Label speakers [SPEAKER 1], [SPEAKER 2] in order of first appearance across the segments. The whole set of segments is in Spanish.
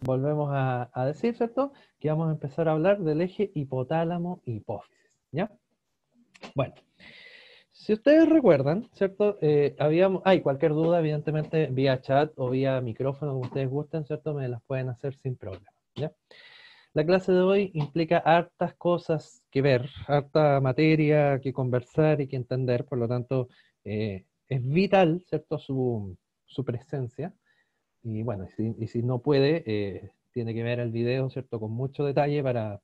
[SPEAKER 1] volvemos a, decir, ¿cierto? Que vamos a empezar a hablar del eje hipotálamo-hipófisis, ¿ya? Bueno, si ustedes recuerdan, ¿cierto? Eh, habíamos, hay cualquier duda, evidentemente, vía chat o vía micrófono, como ustedes gusten, ¿cierto? Me las pueden hacer sin problema, ¿ya? La clase de hoy implica hartas cosas que ver, harta materia que conversar y que entender, por lo tanto, eh, es vital, ¿cierto? Su, su presencia, y bueno, y si, no puede, eh, tiene que ver el video, ¿cierto? Con mucho detalle para,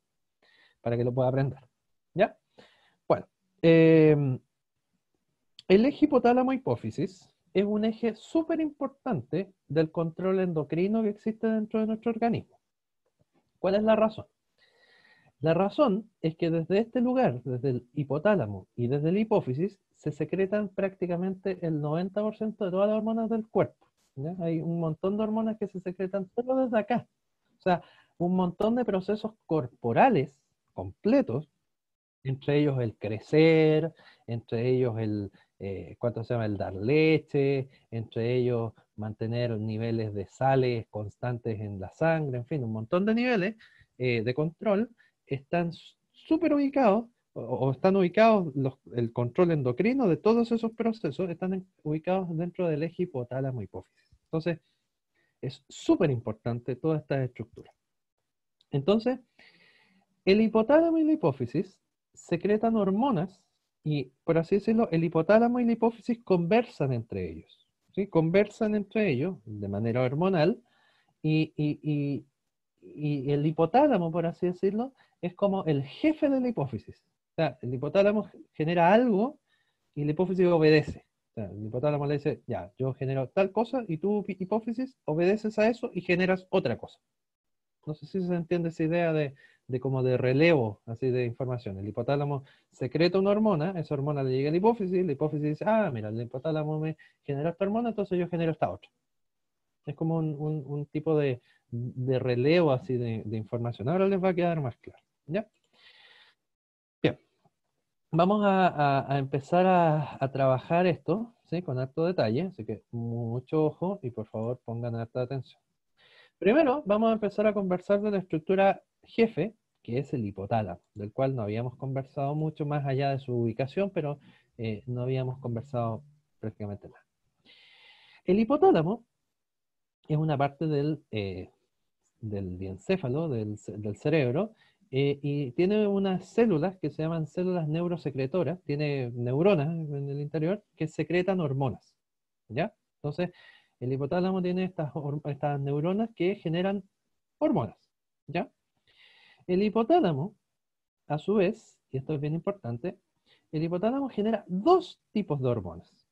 [SPEAKER 1] para que lo pueda aprender. ¿Ya? Bueno, em, el eje hipotálamo-hipófisis es un eje súper importante del control endocrino que existe dentro de nuestro organismo. ¿Cuál es la razón? La razón es que desde este lugar, desde el hipotálamo y desde la hipófisis, se secretan prácticamente el 90% de todas las hormonas del cuerpo. Hay un montón de hormonas que se secretan solo desde acá. O sea, un montón de procesos corporales completos, entre ellos el crecer, entre ellos el, eh, ¿cuánto se llama? El dar leche, entre ellos mantener niveles de sales constantes en la sangre, en fin, un montón de niveles eh, de control están súper ubicados o, están ubicados, el control endocrino de todos esos procesos están ubicados dentro del eje hipotálamo hipófisis. Entonces, es súper importante toda esta estructura. Entonces, el hipotálamo y la hipófisis secretan hormonas y, por así decirlo, el hipotálamo y la hipófisis conversan entre ellos. ¿sí? Conversan entre ellos de manera hormonal y, y, el hipotálamo, por así decirlo, es como el jefe de la hipófisis. O sea, el hipotálamo genera algo y la hipófisis obedece el hipotálamo le dice, ya, yo genero tal cosa y tu hipófisis obedeces a eso y generas otra cosa. No sé si se entiende esa idea de, de como de relevo, así de información. El hipotálamo secreta una hormona, esa hormona le llega a la hipófisis, la hipófisis dice, ah, mira, el hipotálamo me genera esta hormona, entonces yo genero esta otra. Es como un, un, un tipo de, relevo así de, de información. Ahora les va a quedar más claro. ¿Ya? vamos a, empezar a, trabajar esto con harto detalle, así que mucho ojo y por favor pongan harta atención. Primero vamos a empezar a conversar de la estructura jefe, que es el hipotálamo, del cual no habíamos conversado mucho más allá de su ubicación, pero eh, no habíamos conversado prácticamente nada. El hipotálamo es una parte del, eh, diencéfalo, del cerebro, eh, y tiene unas células que se llaman células neurosecretoras, tiene neuronas en el interior que secretan hormonas. ¿Ya? Entonces, el hipotálamo tiene estas, estas neuronas que generan hormonas. ¿Ya? El hipotálamo, a su vez, y esto es bien importante, el hipotálamo genera dos tipos de hormonas.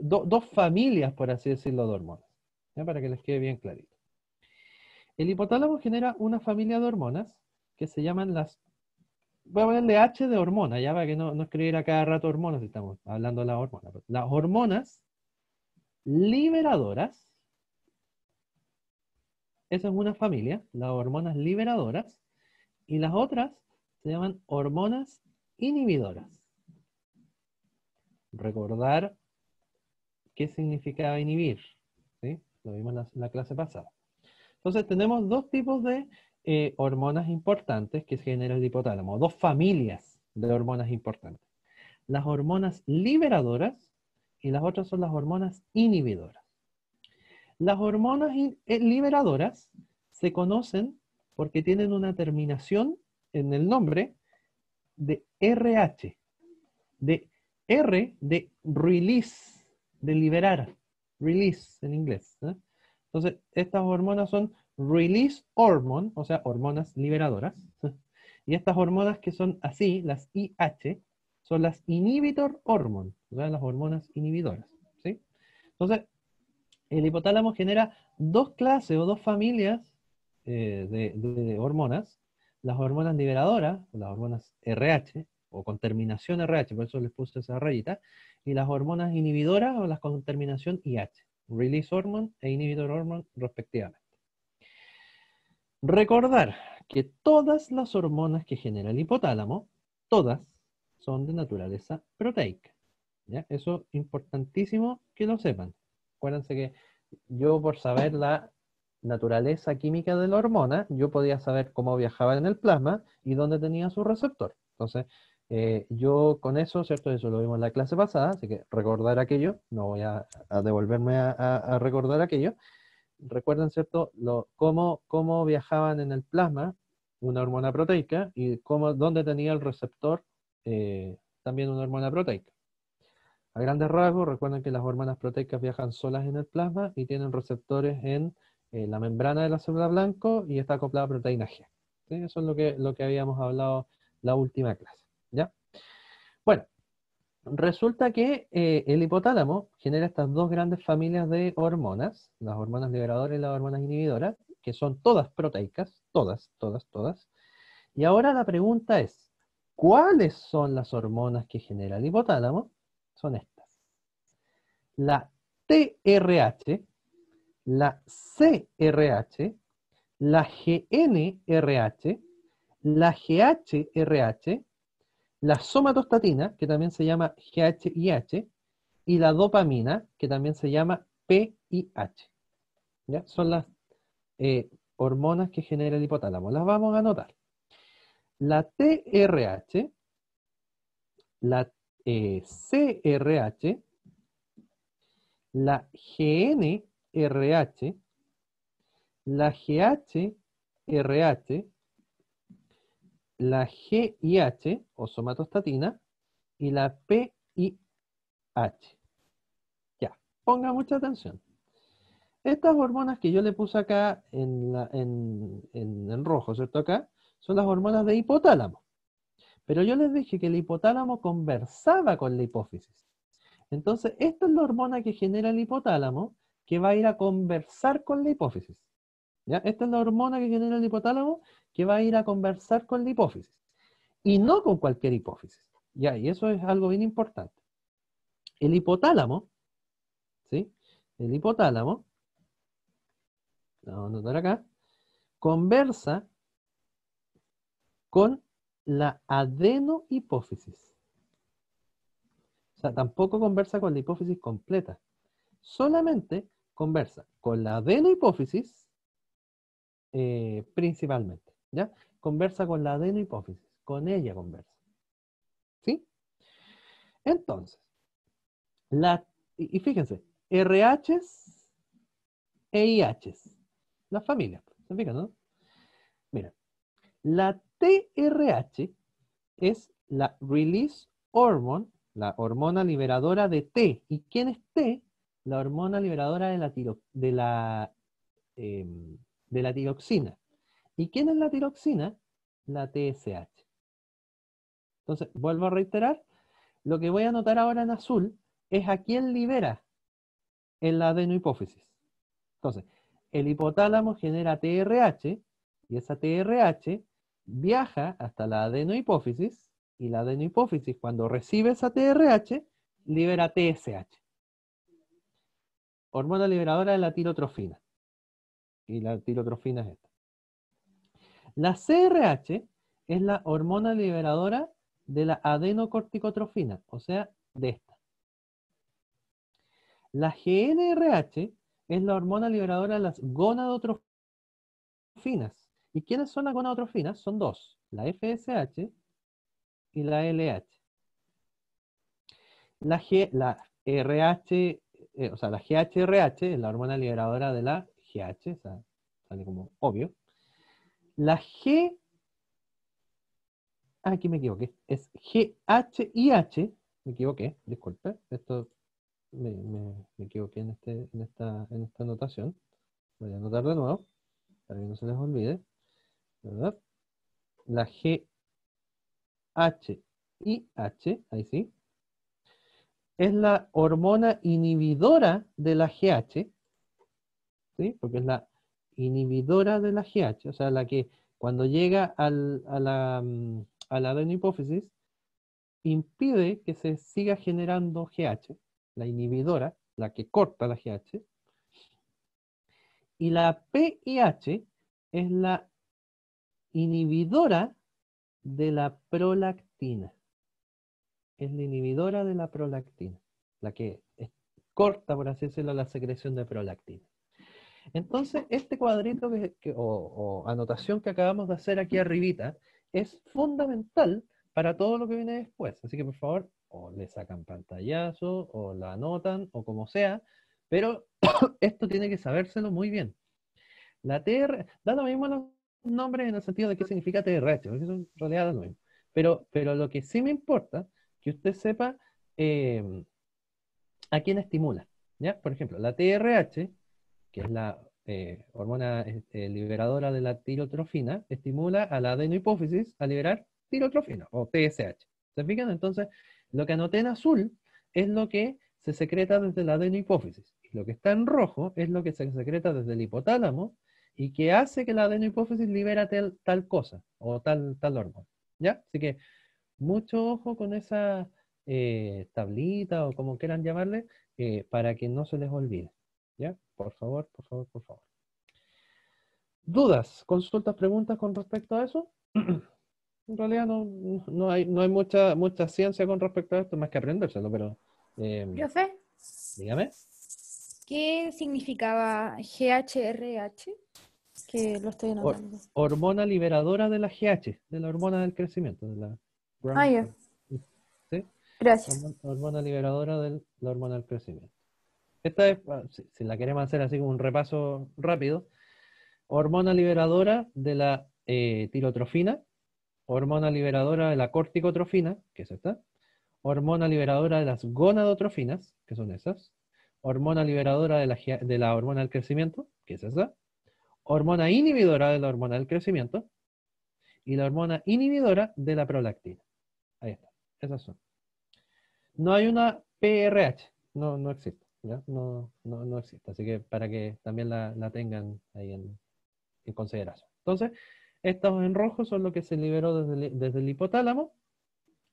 [SPEAKER 1] dos familias, por así decirlo, de hormonas. Para que les quede bien clarito. El hipotálamo genera una familia de hormonas que se llaman las... Voy a ponerle H de hormona, ya para que no, no cada rato hormonas, si estamos hablando de las hormonas. Las hormonas liberadoras, esa es una familia, las hormonas liberadoras, y las otras se llaman hormonas inhibidoras. Recordar qué significaba inhibir, ¿sí? lo vimos en la clase pasada. Entonces tenemos dos tipos de eh, hormonas importantes que genera el hipotálamo, dos familias de hormonas importantes. Las hormonas liberadoras y las otras son las hormonas inhibidoras. Las hormonas eh, liberadoras se conocen porque tienen una terminación en el nombre de RH, de R de release, de liberar, release en inglés. ¿eh? Entonces, estas hormonas son release hormone, o sea, hormonas liberadoras. Y estas hormonas que son así, las IH, son las inhibitor hormon, o sea, las hormonas inhibidoras. Entonces, el hipotálamo genera dos clases o dos familias eh, de, hormonas, las hormonas liberadoras, las hormonas RH, o con terminación RH, por eso les puse esa rayita, y las hormonas inhibidoras o las con terminación IH, release hormone e inhibitor hormone respectivamente. Recordar que todas las hormonas que genera el hipotálamo, todas, son de naturaleza proteica. ¿ya? Eso importantísimo que lo sepan. Acuérdense que yo por saber la naturaleza química de la hormona, yo podía saber cómo viajaba en el plasma y dónde tenía su receptor. Entonces, eh, yo con eso, ¿cierto? Eso lo vimos en la clase pasada, así que recordar aquello, no voy a, devolverme a recordar aquello, recuerden ¿cierto?, Lo, cómo, cómo viajaban en el plasma una hormona proteica y cómo, dónde tenía el receptor eh, también una hormona proteica. A grandes rasgos, recuerden que las hormonas proteicas viajan solas en el plasma y tienen receptores en eh, la membrana de la célula blanco y está acoplada a proteína G. Eso es lo que, lo que habíamos hablado la última clase. ¿ya? Bueno, Resulta que eh, el hipotálamo genera estas dos grandes familias de hormonas, las hormonas liberadoras y las hormonas inhibidoras, que son todas proteicas, todas, todas, todas. Y ahora la pregunta es, ¿cuáles son las hormonas que genera el hipotálamo? Son estas. La TRH, la CRH, la GNRH, la GHRH la somatostatina, que también se llama GHIH, y la dopamina, que también se llama PIH. ¿Ya? Son las eh, hormonas que genera el hipotálamo. Las vamos a anotar. La TRH, la CRH, eh, la GNRH, la GHRH, la GIH o somatostatina y la PIH. Ya, ponga mucha atención. Estas hormonas que yo le puse acá en, en, en, rojo, ¿cierto? Acá, son las hormonas de hipotálamo. Pero yo les dije que el hipotálamo conversaba con la hipófisis. Entonces, esta es la hormona que genera el hipotálamo que va a ir a conversar con la hipófisis. Esta es la hormona que genera el hipotálamo que va a ir a conversar con la hipófisis. Y no con cualquier hipófisis. ¿ya? Y eso es algo bien importante. El hipotálamo, ¿sí? El hipotálamo, lo vamos a notar acá, conversa con la adenohipófisis. O sea, tampoco conversa con la hipófisis completa. Solamente conversa con la adenohipófisis eh, principalmente, ¿ya? Conversa con la adenohipófisis, con ella conversa. ¿Sí? Entonces, la, y fíjense, RHs e IHs, las familias, pues, ¿se fijan, no? Mira, la TRH es la release hormone, la hormona liberadora de T. ¿Y quién es T? La hormona liberadora de la, tiro, de la em, de la tiroxina. ¿Y quién es la tiroxina? La TSH. Entonces, vuelvo a reiterar, lo que voy a anotar ahora en azul es a quién libera en la adenohipófisis. Entonces, el hipotálamo genera TRH y esa TRH viaja hasta la adenohipófisis y la adenohipófisis cuando recibe esa TRH libera TSH. Hormona liberadora de la tirotrofina y la tirotrofina es esta. La CRH es la hormona liberadora de la adenocorticotrofina, o sea, de esta. La GNRH es la hormona liberadora de las gonadotrofinas. ¿Y quiénes son las gonadotrofinas? Son dos, la FSH y la LH. La, la RH, eh, o sea, la GHRH es la hormona liberadora de la GH, sale como obvio. La G, ah, aquí me equivoqué, es GHIH, me equivoqué, disculpe, esto me, equivoqué este, en, esta, en anotación. Voy a anotar de nuevo, para que no se les olvide. La GHIH, ahí sí, es la hormona inhibidora de la GH, porque es la inhibidora de la GH, o sea, la que cuando llega a, la, mm, a la adenohipófisis, impide que se siga generando GH, la inhibidora, la que corta la GH, y la PIH es la inhibidora de la prolactina. Es la inhibidora de la prolactina, la que corta, por así decirlo, la secreción de prolactina. Entonces, este cuadrito o, anotación que acabamos de hacer aquí arribita es fundamental para todo lo que viene después. Así que, por favor, o le sacan pantallazo, o la anotan, o como sea, pero esto tiene que sabérselo muy bien. La TR, da lo mismo los nombres en el sentido de qué significa TRH, porque eso en realidad da lo mismo. Pero, lo que sí me importa, que usted sepa eh, a quién estimula. Por ejemplo, la TRH que es la eh, hormona eh, eh, liberadora de la tirotrofina, estimula a la adenohipófisis a liberar tirotrofina o TSH. ¿Se fijan? Entonces, lo que anoté en azul es lo que se secreta desde la adenohipófisis. Lo que está en rojo es lo que se secreta desde el hipotálamo y que hace que la adenohipófisis libera tal, cosa o tal, tal hormona. ¿Ya? Así que mucho ojo con esa tablita o como quieran llamarle para que no se les olvide. Por favor, por favor, por favor. ¿Dudas? ¿Consultas, preguntas con respecto a eso? en realidad no, hay, no hay mucha, mucha ciencia con respecto a esto, más que aprendérselo, pero... Eh, Dígame. ¿Qué significaba GHRH? Que lo hormona liberadora de la GH, de la hormona del crecimiento. De la ah, Gracias. hormona liberadora de la hormona del crecimiento. Esta es, si la queremos hacer así como un repaso rápido, hormona liberadora de la eh, tirotrofina, hormona liberadora de la corticotrofina, que es esta, hormona liberadora de las gonadotrofinas, que son esas, hormona liberadora de la, de la hormona del crecimiento, que es esa, hormona inhibidora de la hormona del crecimiento y la hormona inhibidora de la prolactina. Ahí está, esas son. No hay una PRH, no, no existe. No, existe. Así que para que también la, tengan ahí en, consideración. Entonces, estos en rojo son lo que se liberó desde el, hipotálamo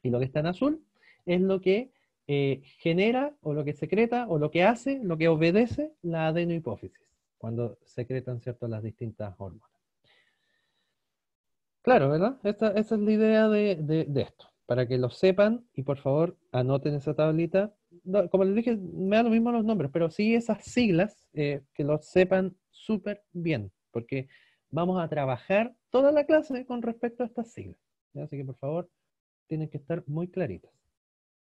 [SPEAKER 1] y lo que está en azul es lo que eh, genera o lo que secreta o lo que hace, lo que obedece la adenohipófisis cuando secretan ciertas las distintas hormonas. Claro, ¿verdad? Esta, es la idea de esto, para que lo sepan y por favor anoten esa tablita como les dije, me da lo mismo los nombres, pero sí esas siglas, eh, que los sepan súper bien, porque vamos a trabajar toda la clase con respecto a estas siglas. Así que por favor, tienen que estar muy claritas.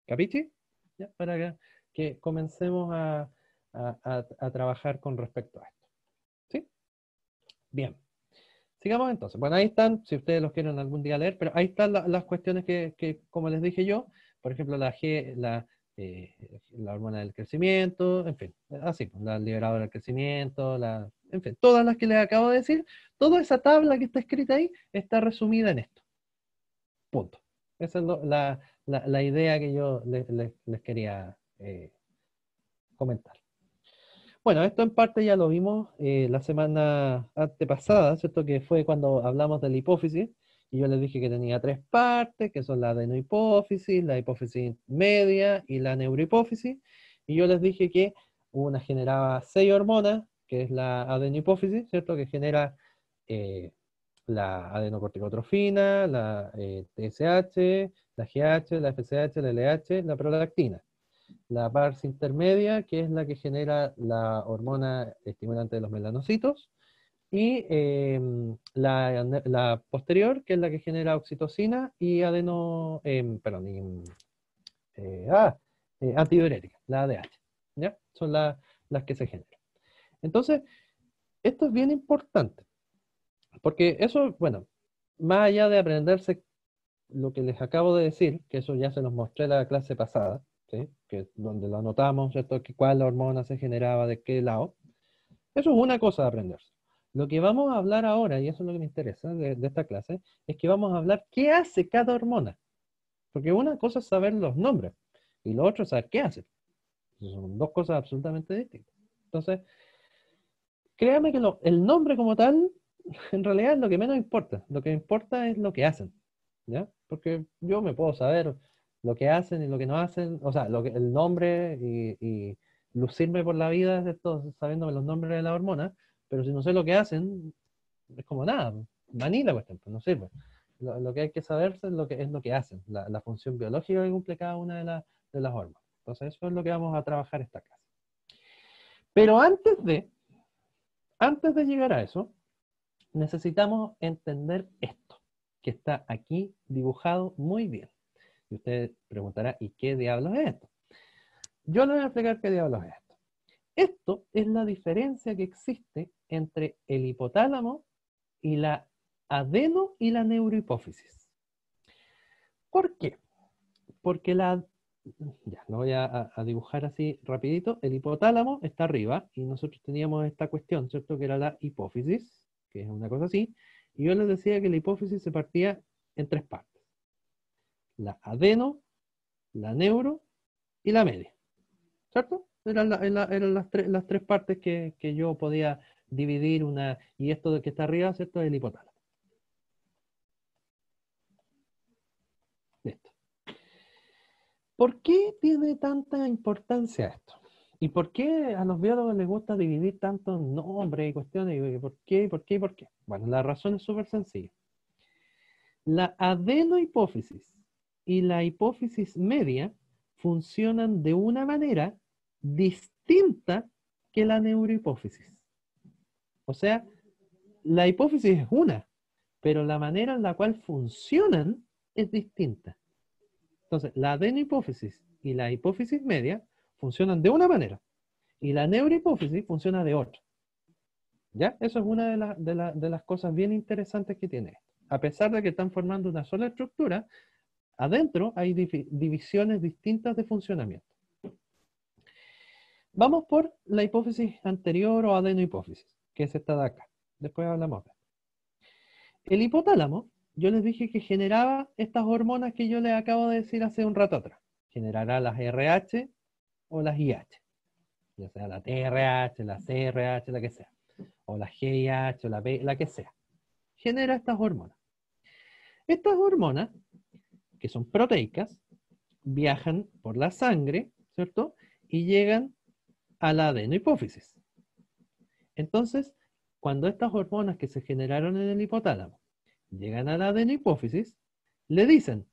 [SPEAKER 1] ¿Capichi? ¿Ya? Para que, comencemos a, a, trabajar con respecto a esto. ¿Sí? Bien. Sigamos entonces. Bueno, ahí están, si ustedes los quieren algún día leer, pero ahí están las cuestiones que, que, como les dije yo, por ejemplo, la, G, la, eh, la hormona del crecimiento, en fin, así, pues, la liberadora del crecimiento, la, en fin, todas las que les acabo de decir, toda esa tabla que está escrita ahí está resumida en esto. Punto. Esa es la, la, la, idea que yo les, quería eh, comentar. Bueno, esto en parte ya lo vimos eh, la semana antepasada, ¿cierto? Que fue cuando hablamos de la hipófisis. Y yo les dije que tenía tres partes, que son la adenohipófisis, la hipófisis media y la neurohipófisis. Y yo les dije que una generaba seis hormonas, que es la adenohipófisis, ¿cierto? Que genera eh, la adenocorticotrofina, la TSH, eh, la GH, la FSH, la LH, la prolactina. La parte intermedia, que es la que genera la hormona estimulante de los melanocitos y em, la, posterior, que es la que genera oxitocina y adeno, em, em, eh, perdón, ah, eh, la ADH. ¿ya? Son las que se generan. Entonces, esto es bien importante, porque eso, bueno, más allá de aprenderse lo que les acabo de decir, que eso ya se los mostré la clase pasada, que donde lo anotamos, ¿cierto? cuál hormona se generaba de qué lado, eso es una cosa de aprenderse. Lo que vamos a hablar ahora, y eso es lo que me interesa de, esta clase, es que vamos a hablar qué hace cada hormona. Porque una cosa es saber los nombres y lo otro es saber qué hace. Son dos cosas absolutamente distintas. Entonces, créame que el nombre como tal, en realidad lo que menos importa. Lo que importa es lo que hacen. Porque yo me puedo saber lo que hacen y lo que no hacen, o sea, lo que, el nombre y, lucirme por la vida, esto, sabiéndome los nombres de la hormona, pero si no sé lo que hacen, es como nada, manila, cuestión, pues no sirve. Lo, que hay que saber es lo que, es lo que hacen, la, función biológica que cumple cada una de, de las hormonas. Entonces eso es lo que vamos a trabajar esta clase. Pero antes de, antes de llegar a eso, necesitamos entender esto, que está aquí dibujado muy bien. Y usted preguntará, ¿y qué diablos es esto? Yo le voy a explicar qué diablos es esto. Esto es la diferencia que existe entre el hipotálamo y la adeno y la neurohipófisis. ¿Por qué? Porque la... Ya, lo voy a, a, dibujar así rapidito. El hipotálamo está arriba y nosotros teníamos esta cuestión, ¿cierto? Que era la hipófisis, que es una cosa así. Y yo les decía que la hipófisis se partía en tres partes. La adeno, la neuro y la media. ¿Cierto? Eran, las, tres partes que, yo podía dividir una, y esto de que está arriba, ¿cierto? Es el hipotálamo. Listo. ¿Por qué tiene tanta importancia esto? ¿Y por qué a los biólogos les gusta dividir tantos nombres y cuestiones? ¿Por qué? ¿Por qué? ¿Por qué? Bueno, la razón es súper sencilla. La adenohipófisis y la hipófisis media funcionan de una manera distinta que la neurohipófisis. O sea, la hipófisis es una, pero la manera en la cual funcionan es distinta. Entonces, la adenohipófisis y la hipófisis media funcionan de una manera y la neurohipófisis funciona de otra. ¿Ya? Eso es una de, las cosas bien interesantes que tiene esto. A pesar de que están formando una sola estructura, adentro hay divisiones distintas de funcionamiento. Vamos por la hipófisis anterior o adenohipófisis, que es esta de acá. Después hablamos. El hipotálamo, yo les dije que generaba estas hormonas que yo les acabo de decir hace un rato atrás. Generará las RH o las IH. Ya sea la TRH, la CRH, la que sea. O la GH, o la B, la que sea. Genera estas hormonas. Estas hormonas, que son proteicas, viajan por la sangre, ¿cierto? Y llegan a la adenohipófisis. Entonces, cuando estas hormonas que se generaron en el hipotálamo llegan a la adenohipófisis, le dicen,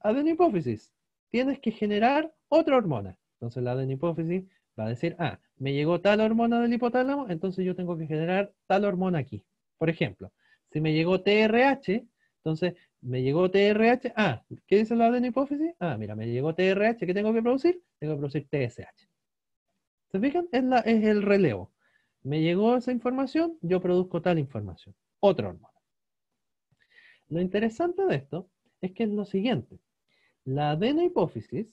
[SPEAKER 1] adenohipófisis, tienes que generar otra hormona. Entonces la adenohipófisis va a decir, ah, me llegó tal hormona del hipotálamo, entonces yo tengo que generar tal hormona aquí. Por ejemplo, si me llegó TRH, entonces me llegó TRH, ah, ¿qué dice la adenohipófisis? Ah, mira, me llegó TRH, ¿qué tengo que producir? Tengo que producir TSH. ¿Se fijan? Es, el relevo. Me llegó esa información, yo produzco tal información. Otra hormona. Lo interesante de esto es que es lo siguiente. La adenohipófisis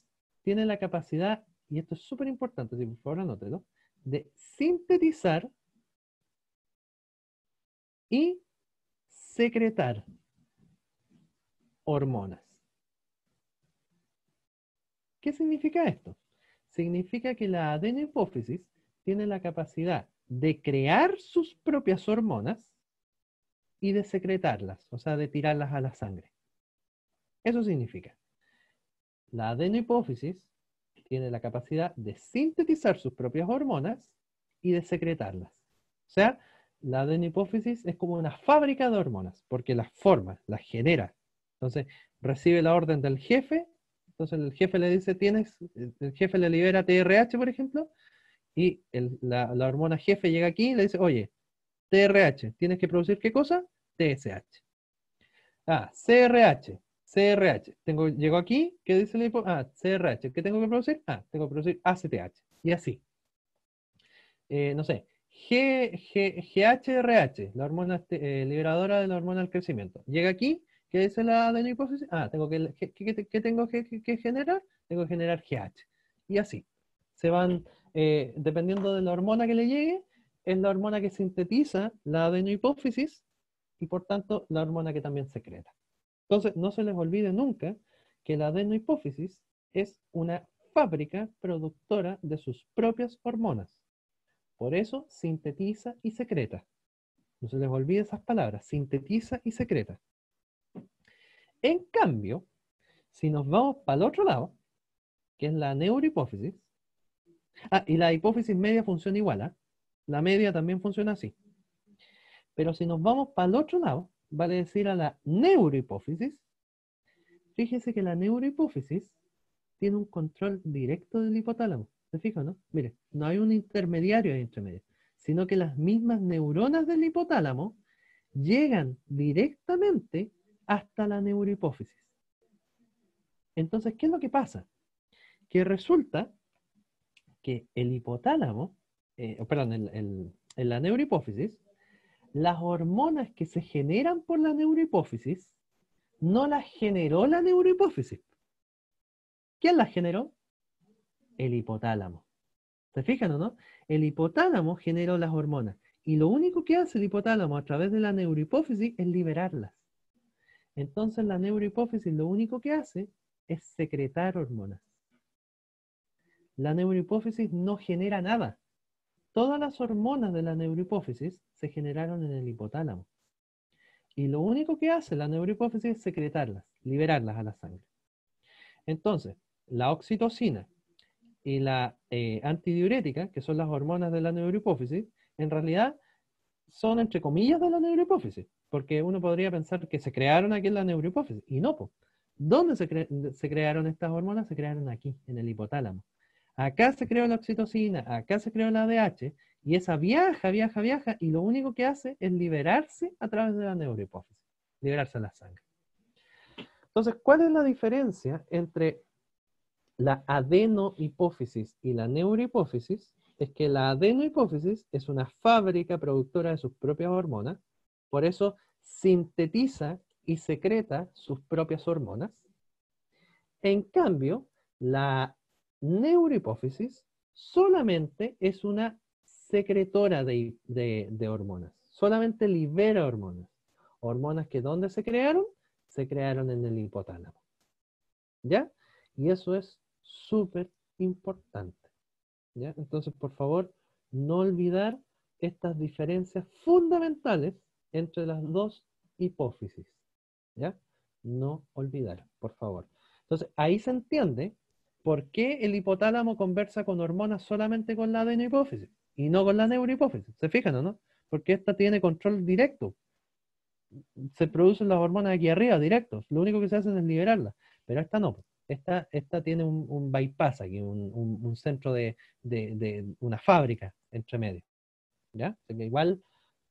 [SPEAKER 1] tiene la capacidad, y esto es súper importante, si por favor anótelo, de sintetizar y secretar hormonas. ¿Qué significa esto? significa que la adenohipófisis tiene la capacidad de crear sus propias hormonas y de secretarlas, o sea, de tirarlas a la sangre. Eso significa. La adenohipófisis tiene la capacidad de sintetizar sus propias hormonas y de secretarlas. O sea, la adenohipófisis es como una fábrica de hormonas, porque las forma, las genera. Entonces, recibe la orden del jefe entonces el jefe le dice, tienes, el jefe le libera TRH, por ejemplo, y la, hormona jefe llega aquí y le dice, oye, TRH, ¿tienes que producir qué cosa? TSH. Ah, CRH, CRH. Tengo, aquí, ¿qué dice el hipo? Ah, CRH. ¿Qué tengo que producir? Ah, tengo que producir ACTH. Y así. Eh, no sé, GHRH, la hormona eh, liberadora de la hormona del crecimiento. Llega aquí ¿Qué es la adenohipófisis? Ah, tengo que, ¿qué, tengo que, generar? Tengo que generar GH. Y así. Se van, eh, dependiendo de la hormona que le llegue, es la hormona que sintetiza la adenohipófisis y por tanto la hormona que también secreta. Entonces, no se les olvide nunca que la adenohipófisis es una fábrica productora de sus propias hormonas. Por eso sintetiza y secreta. No se les olvide esas palabras, sintetiza y secreta. En cambio, si nos vamos para el otro lado, que es la neurohipófisis, ah, y la hipófisis media funciona igual, ¿ah? la media también funciona así. Pero si nos vamos para el otro lado, vale decir a la neurohipófisis, fíjese que la neurohipófisis tiene un control directo del hipotálamo. ¿Se fija? no? Mire, no hay un intermediario de intermedio, sino que las mismas neuronas del hipotálamo llegan directamente hasta la neurohipófisis. Entonces, ¿qué es lo que pasa? Que resulta que el hipotálamo, eh, perdón, en la neurohipófisis, las hormonas que se generan por la neurohipófisis no las generó la neurohipófisis. ¿Quién las generó? El hipotálamo. ¿Se fijan o no? El hipotálamo generó las hormonas y lo único que hace el hipotálamo a través de la neurohipófisis es liberarlas. Entonces la neurohipófisis lo único que hace es secretar hormonas. La neurohipófisis no genera nada. Todas las hormonas de la neurohipófisis se generaron en el hipotálamo. Y lo único que hace la neurohipófisis es secretarlas, liberarlas a la sangre. Entonces, la oxitocina y la eh, antidiurética, que son las hormonas de la neurohipófisis, en realidad son entre comillas de la neurohipófisis. Porque uno podría pensar que se crearon aquí en la neurohipófisis, y no, ¿dónde se, crearon estas hormonas? Se crearon aquí, en el hipotálamo. Acá se creó la oxitocina, acá se creó la ADH, y esa viaja, viaja, viaja, y lo único que hace es liberarse a través de la neurohipófisis, liberarse a la sangre. Entonces, ¿cuál es la diferencia entre la adenohipófisis y la neurohipófisis? Es que la adenohipófisis es una fábrica productora de sus propias hormonas, por eso sintetiza y secreta sus propias hormonas. En cambio, la neurohipófisis solamente es una secretora de, hormonas, solamente libera hormonas. Hormonas que ¿dónde se crearon? Se crearon en el hipotálamo. ¿Ya? Y eso es súper importante. ¿Ya? Entonces, por favor, no olvidar estas diferencias fundamentales entre las dos hipófisis. ¿Ya? No olvidar, por favor. Entonces, ahí se entiende por qué el hipotálamo conversa con hormonas solamente con la adenohipófisis y no con la neurohipófisis. ¿Se fijan o no? Porque esta tiene control directo. Se producen las hormonas aquí arriba, directos. Lo único que se hacen es liberarlas. Pero esta no. Esta, esta tiene un, bypass aquí, un, centro de, una fábrica entre medio. ¿Ya? igual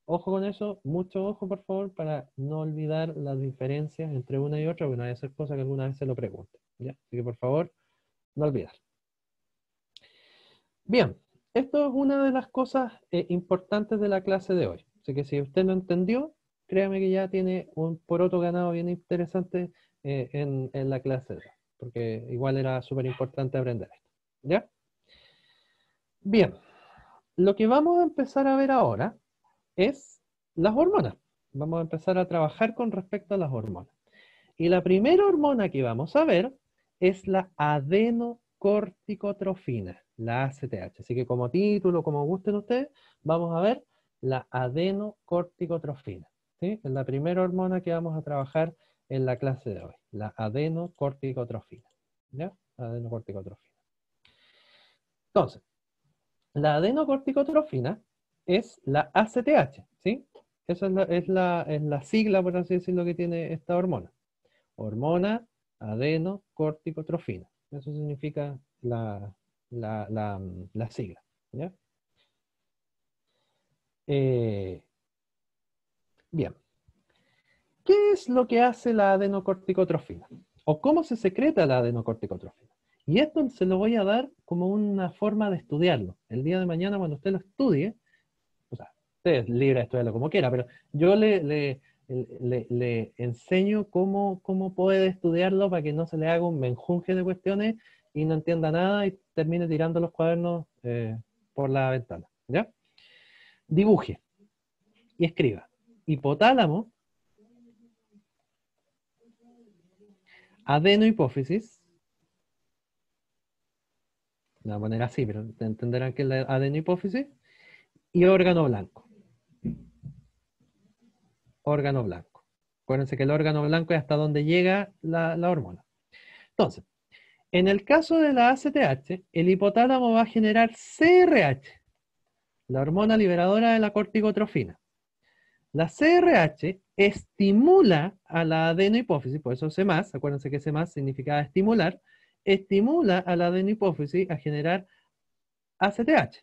[SPEAKER 1] Ojo con eso, mucho ojo por favor para no olvidar las diferencias entre una y otra, porque no hay hacer cosas que alguna vez se lo pregunte. ¿ya? Así que por favor, no olvidar. Bien, esto es una de las cosas eh, importantes de la clase de hoy. Así que si usted no entendió, créame que ya tiene un poroto ganado bien interesante eh, en, la clase porque igual era súper importante aprender esto. ¿Ya? Bien, lo que vamos a empezar a ver ahora es las hormonas. Vamos a empezar a trabajar con respecto a las hormonas. Y la primera hormona que vamos a ver es la adenocorticotrofina, la ACTH. Así que como título, como gusten ustedes, vamos a ver la adenocorticotrofina. Es la primera hormona que vamos a trabajar en la clase de hoy, la adenocorticotrofina. Adenocorticotrofina. Entonces, la adenocorticotrofina es la ACTH, ¿sí? Esa es la, es, la, sigla, por así decirlo, que tiene esta hormona. Hormona adenocorticotrofina. Eso significa la, sigla. ¿ya? Eh, bien. ¿Qué es lo que hace la adenocorticotrofina? ¿O cómo se secreta la adenocorticotrofina? Y esto se lo voy a dar como una forma de estudiarlo. El día de mañana, cuando usted lo estudie, usted es libre de estudiarlo como quiera, pero yo le, le, enseño cómo, cómo, puede estudiarlo para que no se le haga un menjunje de cuestiones y no entienda nada y termine tirando los cuadernos eh, por la ventana. ¿ya? Dibuje y escriba. Hipotálamo, adenohipófisis, la manera así, pero entenderán que es la adenohipófisis, y órgano blanco órgano blanco. Acuérdense que el órgano blanco es hasta donde llega la, hormona. Entonces, en el caso de la ACTH, el hipotálamo va a generar CRH, la hormona liberadora de la corticotrofina. La CRH estimula a la adenohipófisis, por eso C+, acuérdense que C+, significa estimular, estimula a la adenohipófisis a generar ACTH.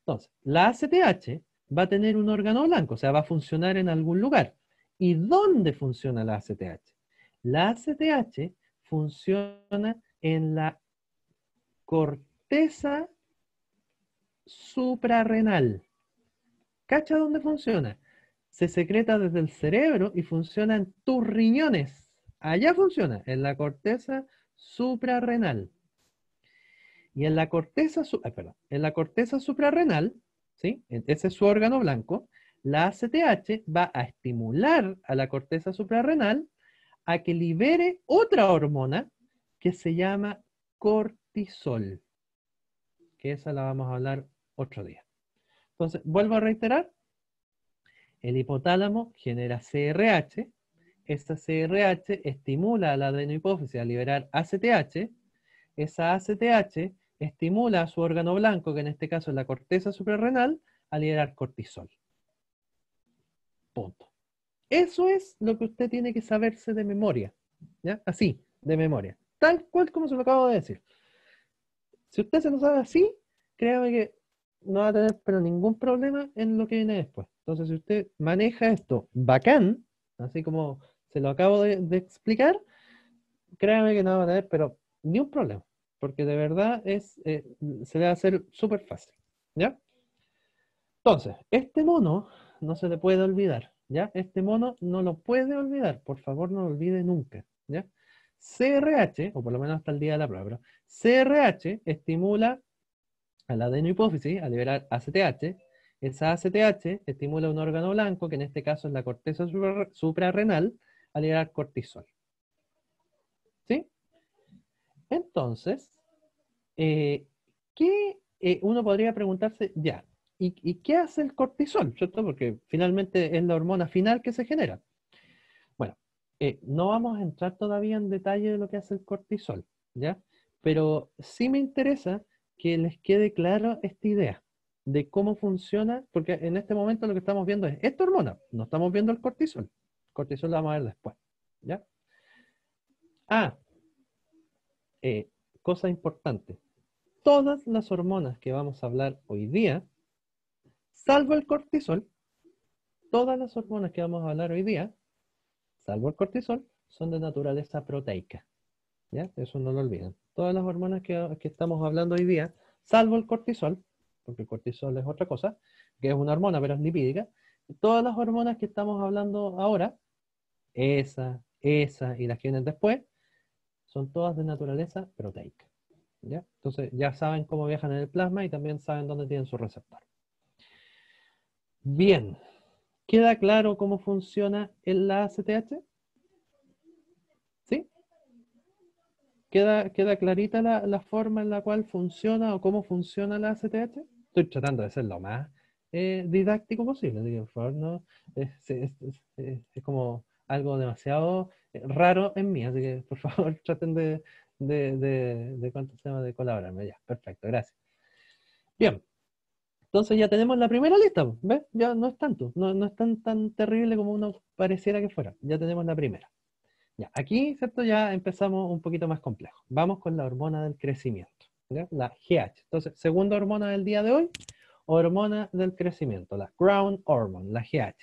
[SPEAKER 1] Entonces, la ACTH va a tener un órgano blanco, o sea, va a funcionar en algún lugar. ¿Y dónde funciona la ACTH? La ACTH funciona en la corteza suprarrenal. ¿Cacha dónde funciona? Se secreta desde el cerebro y funciona en tus riñones. Allá funciona, en la corteza suprarrenal. Y en la corteza, ah, en la corteza suprarrenal e-, ese es su órgano blanco. La ACTH va a estimular a la corteza suprarrenal a que libere otra hormona que se llama cortisol, que esa la vamos a hablar otro día. Entonces, vuelvo a reiterar, el hipotálamo genera CRH, esa CRH estimula a la adenohipófisis a liberar ACTH, esa ACTH estimula a su órgano blanco, que en este caso es la corteza suprarrenal, a liberar cortisol. Punto. Eso es lo que usted tiene que saberse de memoria. ¿ya? Así, de memoria. Tal cual como se lo acabo de decir. Si usted se lo sabe así, créame que no va a tener pero ningún problema en lo que viene después. Entonces, si usted maneja esto bacán, así como se lo acabo de, explicar, créame que no va a tener pero ni un problema porque de verdad es, eh, se le va a hacer súper fácil, ¿ya? Entonces, este mono no se le puede olvidar, ¿ya? Este mono no lo puede olvidar, por favor no lo olvide nunca, ¿ya? CRH, o por lo menos hasta el día de la prueba, CRH estimula a la adenohipófisis a liberar ACTH, esa ACTH estimula un órgano blanco, que en este caso es la corteza suprarrenal, a liberar cortisol. ¿Sí? Entonces, eh, ¿qué eh, uno podría preguntarse ya? ¿y, qué hace el cortisol? ¿Cierto? Porque finalmente es la hormona final que se genera. Bueno, eh, no vamos a entrar todavía en detalle de lo que hace el cortisol, ¿ya? Pero sí me interesa que les quede claro esta idea de cómo funciona, porque en este momento lo que estamos viendo es esta hormona, no estamos viendo el cortisol. cortisol lo vamos a ver después, ¿ya? Ah, eh, cosa importante, todas las hormonas que vamos a hablar hoy día, salvo el cortisol, todas las hormonas que vamos a hablar hoy día, salvo el cortisol, son de naturaleza proteica. ¿Ya? Eso no lo olviden. Todas las hormonas que, que estamos hablando hoy día, salvo el cortisol, porque el cortisol es otra cosa, que es una hormona, pero es lipídica, todas las hormonas que estamos hablando ahora, esa, esa y las que vienen después, son todas de naturaleza proteica. Entonces ya saben cómo viajan en el plasma y también saben dónde tienen su receptor. Bien, ¿queda claro cómo funciona el ACTH? ¿Sí? ¿Queda, queda clarita la, forma en la cual funciona o cómo funciona la ACTH? Estoy tratando de ser lo más eh, didáctico posible, digo, por es como algo demasiado eh, raro en mí, así que por favor traten de, de, de, de colaborarme. Ya, perfecto, gracias. Bien, entonces ya tenemos la primera lista, ¿ves? Ya no es tanto, no, no es tan, tan terrible como uno pareciera que fuera, ya tenemos la primera. Ya, aquí, ¿cierto? Ya empezamos un poquito más complejo. Vamos con la hormona del crecimiento, ¿ya? la GH. Entonces, segunda hormona del día de hoy, hormona del crecimiento, la Crown Hormone, la GH.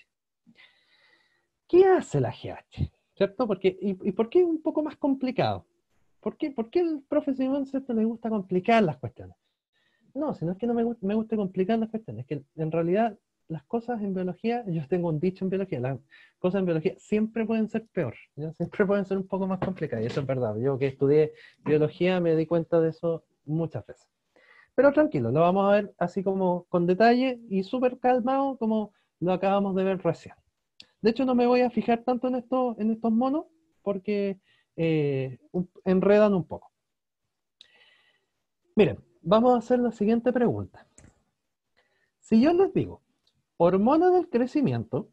[SPEAKER 1] ¿Qué hace la GH? ¿Cierto? y, por qué es un poco más complicado? ¿Por qué, el profe Simón le gusta complicar las cuestiones? No, sino es que no me, gusta, complicar las cuestiones, es que en realidad las cosas en biología, yo tengo un dicho en biología, las cosas en biología siempre pueden ser peor, siempre pueden ser un poco más complicadas, y eso es verdad. Yo que estudié biología me di cuenta de eso muchas veces. Pero tranquilo, lo vamos a ver así como con detalle y súper calmado como lo acabamos de ver recién. De hecho, no me voy a fijar tanto en, esto, en estos monos porque eh, enredan un poco. Miren, vamos a hacer la siguiente pregunta. Si yo les digo, hormona del crecimiento,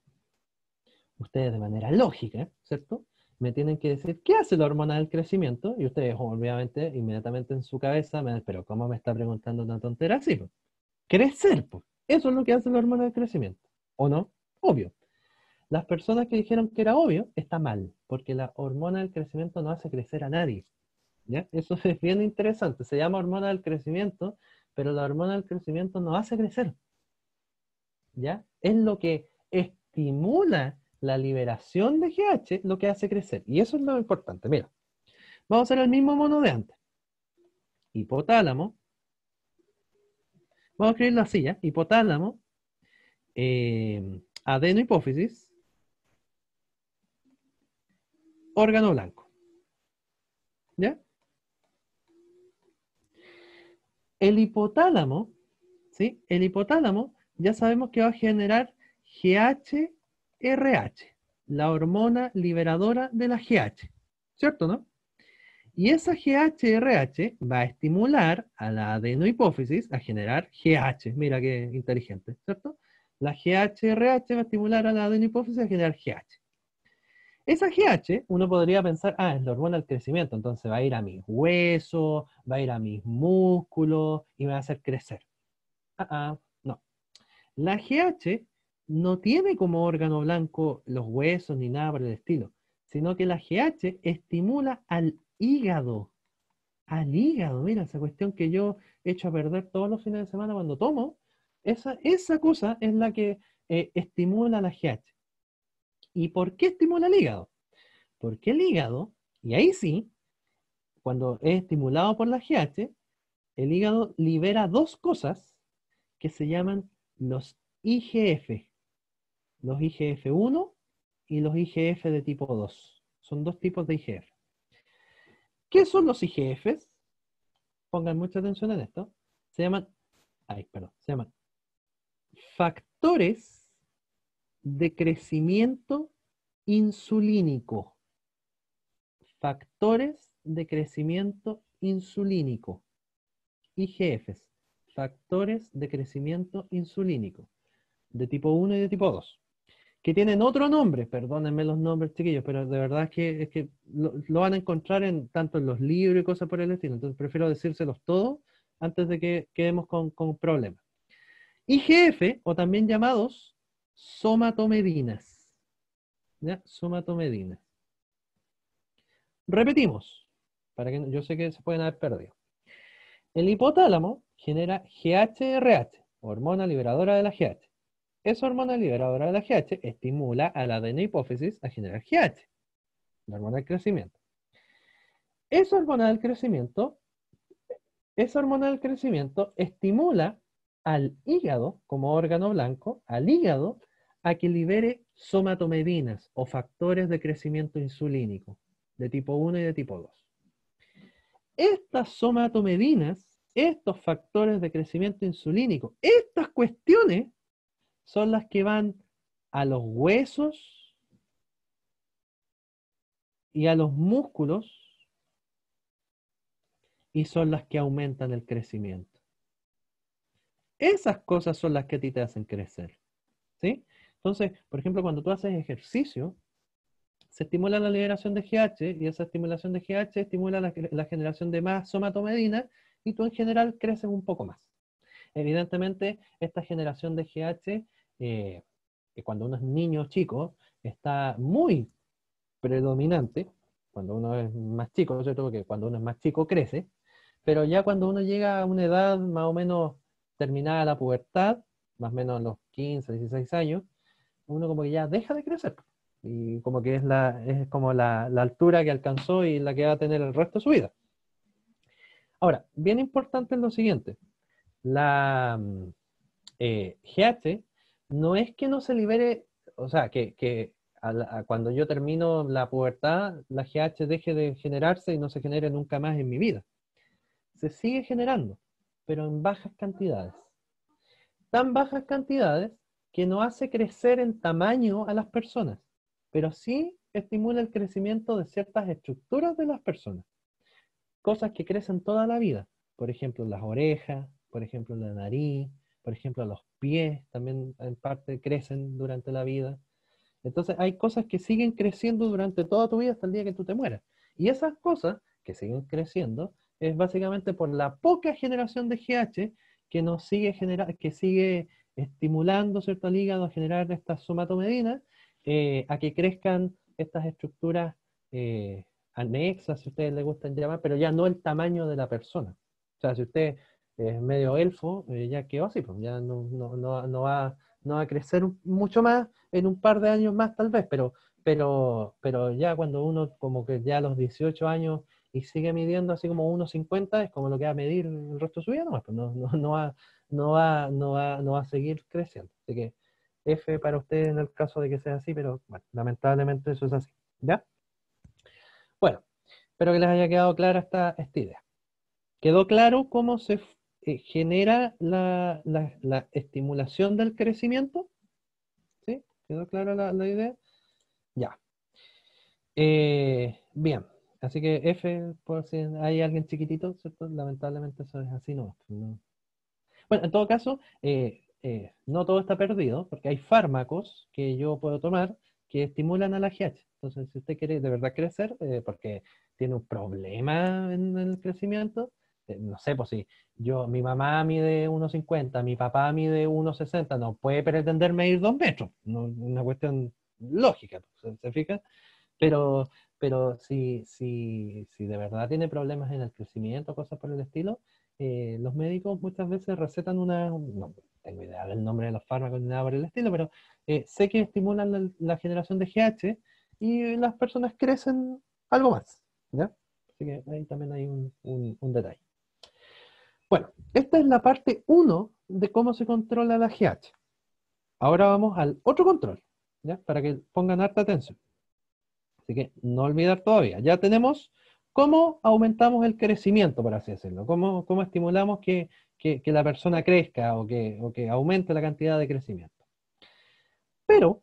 [SPEAKER 1] ustedes de manera lógica, ¿cierto? Me tienen que decir, ¿qué hace la hormona del crecimiento? Y ustedes, obviamente, inmediatamente en su cabeza, me pero ¿cómo me está preguntando una tontera así? Crecer, pues. Eso es lo que hace la hormona del crecimiento, ¿o no? Obvio. Las personas que dijeron que era obvio, está mal, porque la hormona del crecimiento no hace crecer a nadie. ¿ya? Eso es bien interesante. Se llama hormona del crecimiento, pero la hormona del crecimiento no hace crecer. ¿ya? Es lo que estimula la liberación de GH, lo que hace crecer. Y eso es lo importante. Mira, vamos a hacer el mismo mono de antes. Hipotálamo. Vamos a escribirlo así, ¿ya? Hipotálamo, eh, adenohipófisis, órgano blanco. ¿Ya? El hipotálamo, ¿sí? El hipotálamo ya sabemos que va a generar GHRH, la hormona liberadora de la GH, ¿cierto, no? Y esa GHRH va a estimular a la adenohipófisis a generar GH. Mira qué inteligente, ¿cierto? La GHRH va a estimular a la adenohipófisis a generar GH. Esa GH, uno podría pensar, ah, es la hormona del crecimiento, entonces va a ir a mis huesos, va a ir a mis músculos y me va a hacer crecer. Ah, ah no. La GH no tiene como órgano blanco los huesos ni nada por el estilo, sino que la GH estimula al hígado. Al hígado, mira, esa cuestión que yo echo a perder todos los fines de semana cuando tomo, esa, esa cosa es la que eh, estimula la GH. ¿Y por qué estimula el hígado? Porque el hígado, y ahí sí, cuando es estimulado por la GH, el hígado libera dos cosas que se llaman los IGF, los IGF-1 y los IGF de tipo 2. Son dos tipos de IGF. ¿Qué son los IGFs? Pongan mucha atención en esto. Se llaman, ay, perdón, se llaman factores de crecimiento insulínico. Factores de crecimiento insulínico. IGFs, factores de crecimiento insulínico, de tipo 1 y de tipo 2, que tienen otro nombre, perdónenme los nombres chiquillos, pero de verdad es que, es que lo, van a encontrar en, tanto en los libros y cosas por el estilo, entonces prefiero decírselos todos antes de que quedemos con, con problemas. IGF, o también llamados somatomedinas. ¿Ya? Somatomedinas. Repetimos, para que yo sé que se pueden haber perdido. El hipotálamo genera GHRH, hormona liberadora de la GH. Esa hormona liberadora de la GH estimula a la hipófisis a generar GH, la hormona del crecimiento. Esa hormona del crecimiento, esa hormona del crecimiento estimula al hígado, como órgano blanco, al hígado, a que libere somatomedinas o factores de crecimiento insulínico de tipo 1 y de tipo 2. Estas somatomedinas, estos factores de crecimiento insulínico, estas cuestiones son las que van a los huesos y a los músculos y son las que aumentan el crecimiento. Esas cosas son las que a ti te hacen crecer. ¿Sí? Entonces, por ejemplo, cuando tú haces ejercicio, se estimula la liberación de GH y esa estimulación de GH estimula la, generación de más somatomedina y tú en general creces un poco más. Evidentemente, esta generación de GH, eh, eh, cuando uno es niño chico, está muy predominante, cuando uno es más chico, ¿no es cierto? Porque cuando uno es más chico crece, pero ya cuando uno llega a una edad más o menos terminada la pubertad, más o menos los 15, 16 años, uno como que ya deja de crecer. Y como que es, la, es como la, altura que alcanzó y la que va a tener el resto de su vida. Ahora, bien importante es lo siguiente. La GH mm, eh, no es que no se libere, o sea, que, cuando yo termino la pubertad, la GH deje de generarse y no se genere nunca más en mi vida. Se sigue generando pero en bajas cantidades. Tan bajas cantidades que no hace crecer en tamaño a las personas, pero sí estimula el crecimiento de ciertas estructuras de las personas. Cosas que crecen toda la vida. Por ejemplo, las orejas, por ejemplo, la nariz, por ejemplo, los pies también en parte crecen durante la vida. Entonces hay cosas que siguen creciendo durante toda tu vida hasta el día que tú te mueras. Y esas cosas que siguen creciendo es básicamente por la poca generación de GH que nos sigue genera, que sigue estimulando ¿cierto? al hígado a generar estas somatomedinas, eh, a que crezcan estas estructuras eh, anexas, si ustedes les gustan llamar, pero ya no el tamaño de la persona. O sea, si usted es medio elfo, eh, ya quedó así, pues ya no, no, va, a crecer mucho más en un par de años más tal vez, pero, pero, pero ya cuando uno como que ya a los 18 años y sigue midiendo así como 1,50, es como lo que va a medir el resto de su vida pues no, no, va, a seguir creciendo. Así que F para ustedes en el caso de que sea así, pero bueno, lamentablemente eso es así. ¿Ya? Bueno, espero que les haya quedado clara esta, idea. ¿Quedó claro cómo se eh, genera la, estimulación del crecimiento? ¿Sí? ¿Quedó clara la, idea? Ya. Eh, bien. Así que F, por si hay alguien chiquitito, ¿cierto? Lamentablemente eso es así, pues, no. Bueno, en todo caso, eh, eh, no todo está perdido, porque hay fármacos que yo puedo tomar que estimulan a la GH. Entonces, si usted quiere de verdad crecer, eh, porque tiene un problema en el crecimiento, no sé, pues si yo, mi mamá mide 1,50, mi papá mide 1,60, no puede pretenderme ir 2 metros, no, una cuestión lógica, ¿se, fija? Pero pero si, si, de verdad tiene problemas en el crecimiento, cosas por el estilo, eh, los médicos muchas veces recetan una, no tengo idea del nombre de los fármacos ni nada por el estilo, pero eh, sé que estimulan la, generación de GH y las personas crecen algo más. Así que ahí también hay un, detalle. Bueno, esta es la parte 1 de cómo se controla la GH. Ahora vamos al otro control, ¿ya? para que pongan harta atención que no olvidar todavía. Ya tenemos cómo aumentamos el crecimiento, para así decirlo. Cómo, cómo estimulamos que, la persona crezca o que, o que aumente la cantidad de crecimiento. Pero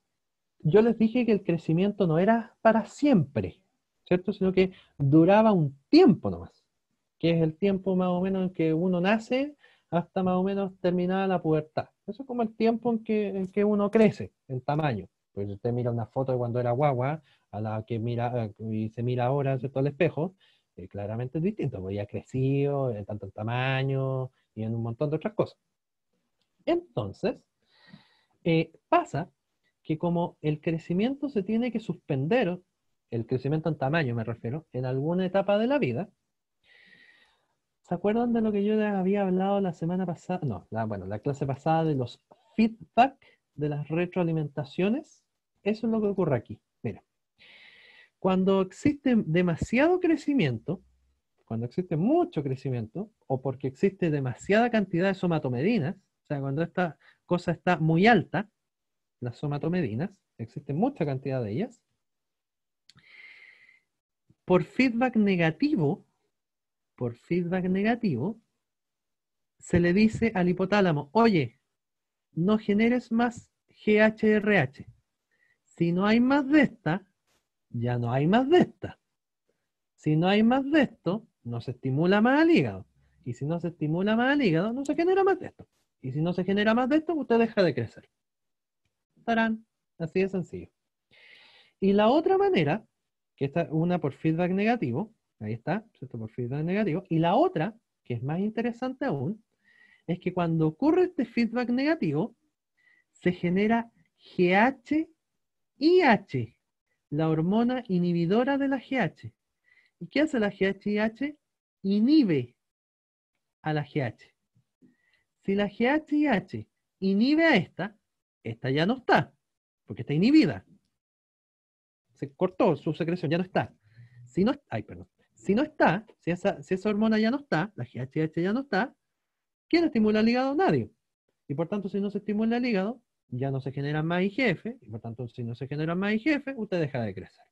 [SPEAKER 1] yo les dije que el crecimiento no era para siempre, ¿cierto? Sino que duraba un tiempo nomás, que es el tiempo más o menos en que uno nace hasta más o menos terminada la pubertad. Eso es como el tiempo en que, en que uno crece, el tamaño. Pues usted mira una foto de cuando era guagua a la que mira eh, y se mira ahora, ¿cierto? Al espejo, eh, claramente es distinto, porque ya ha crecido, en tanto en tamaño y en un montón de otras cosas. Entonces, eh, pasa que como el crecimiento se tiene que suspender, el crecimiento en tamaño me refiero, en alguna etapa de la vida, ¿se acuerdan de lo que yo les había hablado la semana pasada? No, la, bueno, la clase pasada de los feedback de las retroalimentaciones, eso es lo que ocurre aquí. Mira, cuando existe demasiado crecimiento, cuando existe mucho crecimiento, o porque existe demasiada cantidad de somatomedinas, o sea, cuando esta cosa está muy alta, las somatomedinas, existe mucha cantidad de ellas, por feedback negativo, por feedback negativo, se le dice al hipotálamo, oye, no generes más GHRH. Si no hay más de esta, ya no hay más de esta. Si no hay más de esto, no se estimula más al hígado. Y si no se estimula más al hígado, no se genera más de esto. Y si no se genera más de esto, usted deja de crecer. estarán Así de sencillo. Y la otra manera, que esta es una por feedback negativo, ahí está, esto por feedback negativo, y la otra, que es más interesante aún, es que cuando ocurre este feedback negativo, se genera GHIH, la hormona inhibidora de la GH. ¿Y qué hace la GHIH? Inhibe a la GH. Si la GHIH inhibe a esta, esta ya no está, porque está inhibida. Se cortó su secreción, ya no está. Si no, Si no está, si esa, esa hormona ya no está, la GHIH ya no está, ¿Quién estimula el hígado? Nadie. Y por tanto, si no se estimula el hígado, ya no se genera más IGF, y por tanto, si no se genera más IGF, usted deja de crecer.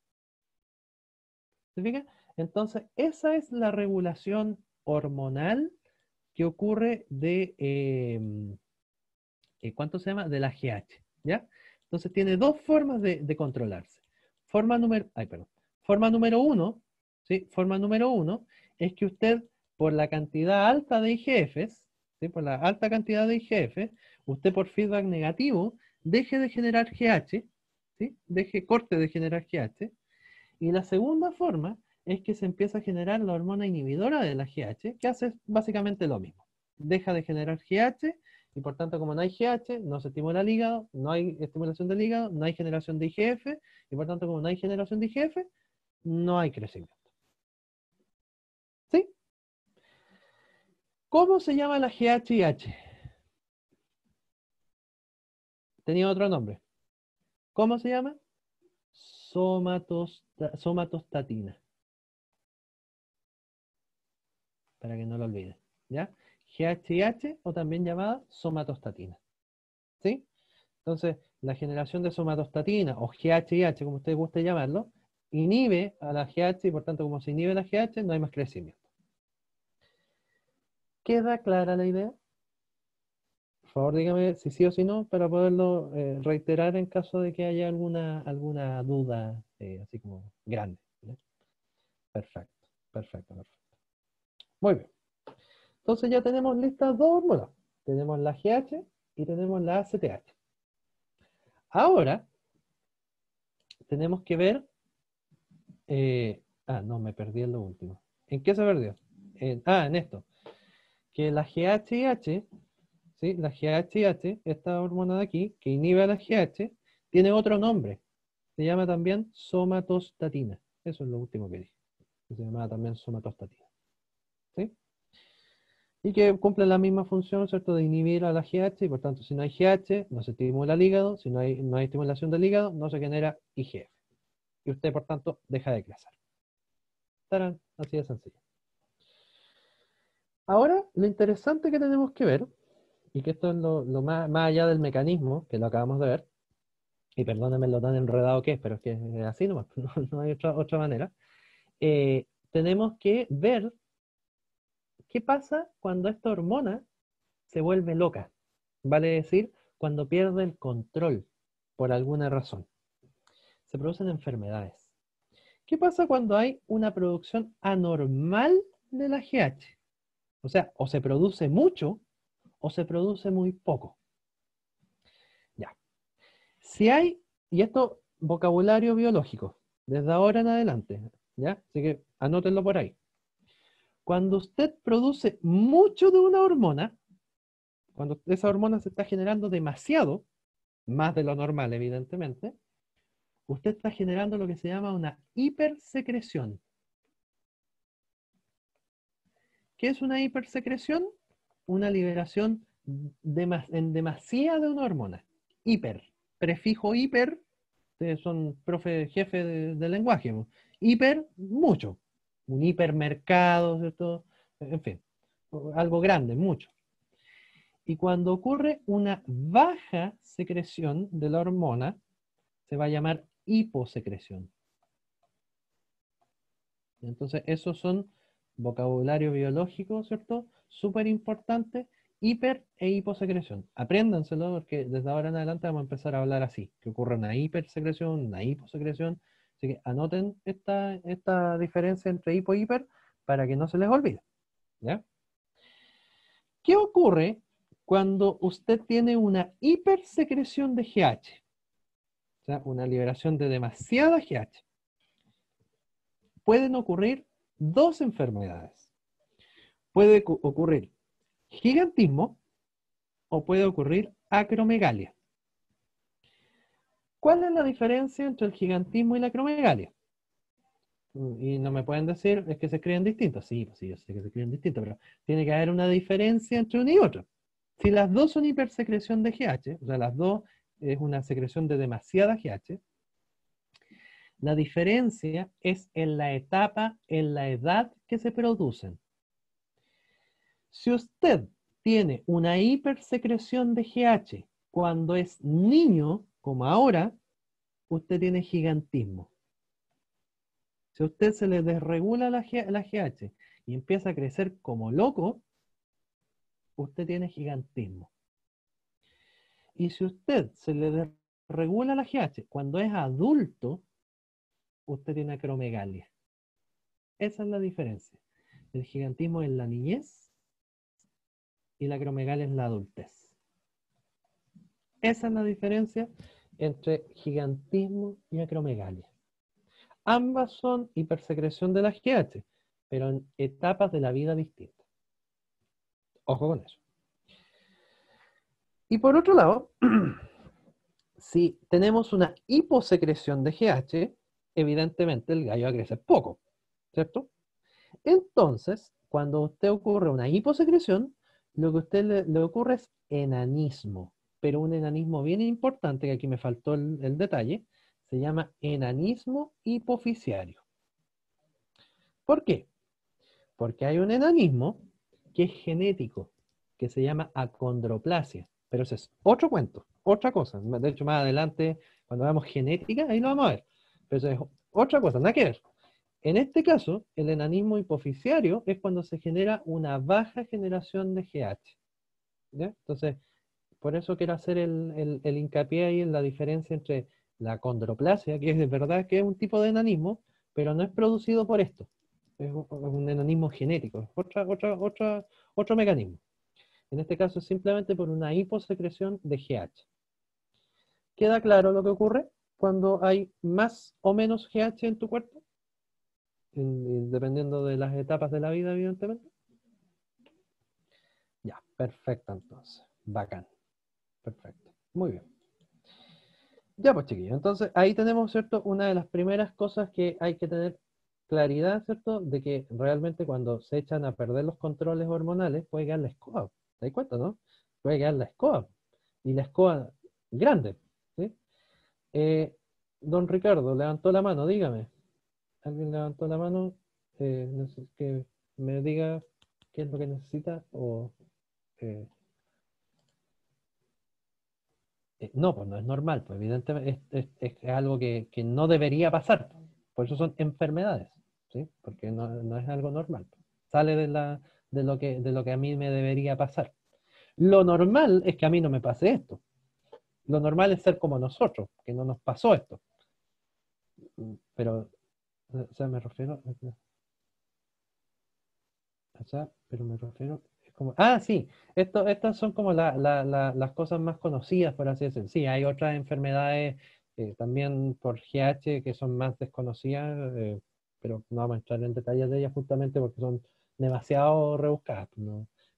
[SPEAKER 1] ¿Se fija? Entonces, esa es la regulación hormonal que ocurre de, eh, eh, ¿cuánto se llama? De la GH, ¿ya? Entonces, tiene dos formas de, de controlarse. Forma número, ay, perdón. Forma número uno, ¿sí? Forma número uno es que usted, por la cantidad alta de IGFs, por la alta cantidad de IGF, usted por feedback negativo deje de generar GH, ¿sí? deje corte de generar GH. Y la segunda forma es que se empieza a generar la hormona inhibidora de la GH, que hace básicamente lo mismo. Deja de generar GH y por tanto como no hay GH, no se estimula el hígado, no hay estimulación del hígado, no hay generación de IGF y por tanto como no hay generación de IGF, no hay crecimiento. ¿Cómo se llama la GHIH? Tenía otro nombre. ¿Cómo se llama? somatostatina. Para que no lo olviden. ¿Ya? GHIH o también llamada somatostatina. ¿Sí? Entonces, la generación de somatostatina o GHIH, como ustedes guste llamarlo, inhibe a la GH y por tanto como se inhibe la GH no hay más crecimiento. ¿Queda clara la idea? Por favor, dígame si sí o si no para poderlo eh, reiterar en caso de que haya alguna, alguna duda eh, así como grande. Perfecto, perfecto, perfecto. Muy bien. Entonces ya tenemos listas dos hormonas. Tenemos la GH y tenemos la ACTH. Ahora, tenemos que ver... Eh, ah, no, me perdí en lo último. ¿En qué se perdió? ah, en esto que la GHH, ¿sí? la esta hormona de aquí, que inhibe a la GH, tiene otro nombre. Se llama también somatostatina. Eso es lo último que dije. Se llama también somatostatina. Y que cumple la misma función, ¿cierto?, de inhibir a la GH, y por tanto, si no hay GH, no se estimula el hígado, si no hay, no estimulación del hígado, no se genera IGF. Y usted, por tanto, deja de clasar. Tarán, así de sencillo. Ahora, lo interesante que tenemos que ver, y que esto es lo, más, allá del mecanismo que lo acabamos de ver, y perdónenme lo tan enredado que es, pero es que es así nomás, no, hay otra, manera, eh, tenemos que ver qué pasa cuando esta hormona se vuelve loca, vale decir, cuando pierde el control por alguna razón. Se producen enfermedades. ¿Qué pasa cuando hay una producción anormal de la GH? O sea, o se produce mucho o se produce muy poco. Ya. Si hay, y esto vocabulario biológico, desde ahora en adelante, ¿ya? Así que anótenlo por ahí. Cuando usted produce mucho de una hormona, cuando esa hormona se está generando demasiado, más de lo normal evidentemente, usted está generando lo que se llama una hipersecreción. ¿Qué es una hipersecreción? Una liberación de, en demasía de una hormona. Hiper. Prefijo hiper, ustedes son profe, jefe de, lenguaje. Hiper, mucho. Un hipermercado, ¿cierto? En fin, algo grande, mucho. Y cuando ocurre una baja secreción de la hormona, se va a llamar hiposecreción. Entonces, esos son vocabulario biológico, ¿cierto? Súper importante, hiper e hiposecreción. Apréndanselo porque desde ahora en adelante vamos a empezar a hablar así, que ocurre una hipersecreción, una hiposecreción. Así que anoten esta, esta diferencia entre hipo e hiper para que no se les olvide. ¿ya? ¿Qué ocurre cuando usted tiene una hipersecreción de GH? O sea, una liberación de demasiada GH. Pueden ocurrir dos enfermedades. Puede ocurrir gigantismo o puede ocurrir acromegalia. ¿Cuál es la diferencia entre el gigantismo y la acromegalia? Mm, y no me pueden decir, es que se escriben distintos. Sí, pues sí, yo sé que se creen distintos, pero tiene que haber una diferencia entre uno y otro Si las dos son hipersecreción de GH, o sea, las dos es una secreción de demasiada GH, la diferencia es en la etapa, en la edad que se producen. Si usted tiene una hipersecreción de GH cuando es niño, como ahora, usted tiene gigantismo. Si usted se le desregula la, GH y empieza a crecer como loco, usted tiene gigantismo. Y si usted se le desregula la GH cuando es adulto, usted tiene acromegalia. Esa es la diferencia. El gigantismo es la niñez y la acromegalia es la adultez. Esa es la diferencia entre gigantismo y acromegalia. Ambas son hipersecreción de la GH, pero en etapas de la vida distintas. Ojo con eso. Y por otro lado, si tenemos una hiposecreción de GH, evidentemente el gallo va poco, ¿cierto? Entonces, cuando usted ocurre una hiposecreción, lo que a usted le, ocurre es enanismo, pero un enanismo bien importante, que aquí me faltó el, detalle, se llama enanismo hipoficiario. ¿Por qué? Porque hay un enanismo que es genético, que se llama acondroplasia, pero ese es otro cuento, otra cosa. De hecho, más adelante, cuando veamos genética, ahí lo vamos a ver. Pero es otra cosa, nada que ver. En este caso, el enanismo hipoficiario es cuando se genera una baja generación de GH. Entonces, por eso quiero hacer el, hincapié ahí en la diferencia entre la condroplasia, que es de verdad que es un tipo de enanismo, pero no es producido por esto. Es un, enanismo genético, es otra, otra, otra, otro mecanismo. En este caso es simplemente por una hiposecreción de GH. ¿Queda claro lo que ocurre? cuando hay más o menos GH en tu cuerpo? dependiendo de las etapas de la vida, evidentemente. Ya, perfecto entonces. Bacán. Perfecto. Muy bien. Ya pues chiquillos, entonces ahí tenemos, ¿cierto? Una de las primeras cosas que hay que tener claridad, ¿cierto? De que realmente cuando se echan a perder los controles hormonales puede quedar la escoba. ¿Te das cuenta, no? Puede quedar la escoba. Y la escoba grande. Eh, don Ricardo, levantó la mano, dígame. ¿Alguien levantó la mano? Eh, que me diga qué es lo que necesita eh, no, pues no es normal, pues evidentemente es, algo que, no debería pasar. Por eso son enfermedades, ¿sí? Porque no, es algo normal. Sale de, de, lo que, de lo que a mí me debería pasar. Lo normal es que a mí no me pase esto lo normal es ser como nosotros, que no nos pasó esto. Pero, o sea, me refiero... O sea, pero me refiero... ah, sí, esto, estas son como las cosas más conocidas, por así decirlo. Sí, hay otras enfermedades eh, también por GH que son más desconocidas, eh, pero no vamos a entrar en detalles de ellas justamente porque son demasiado rebuscadas.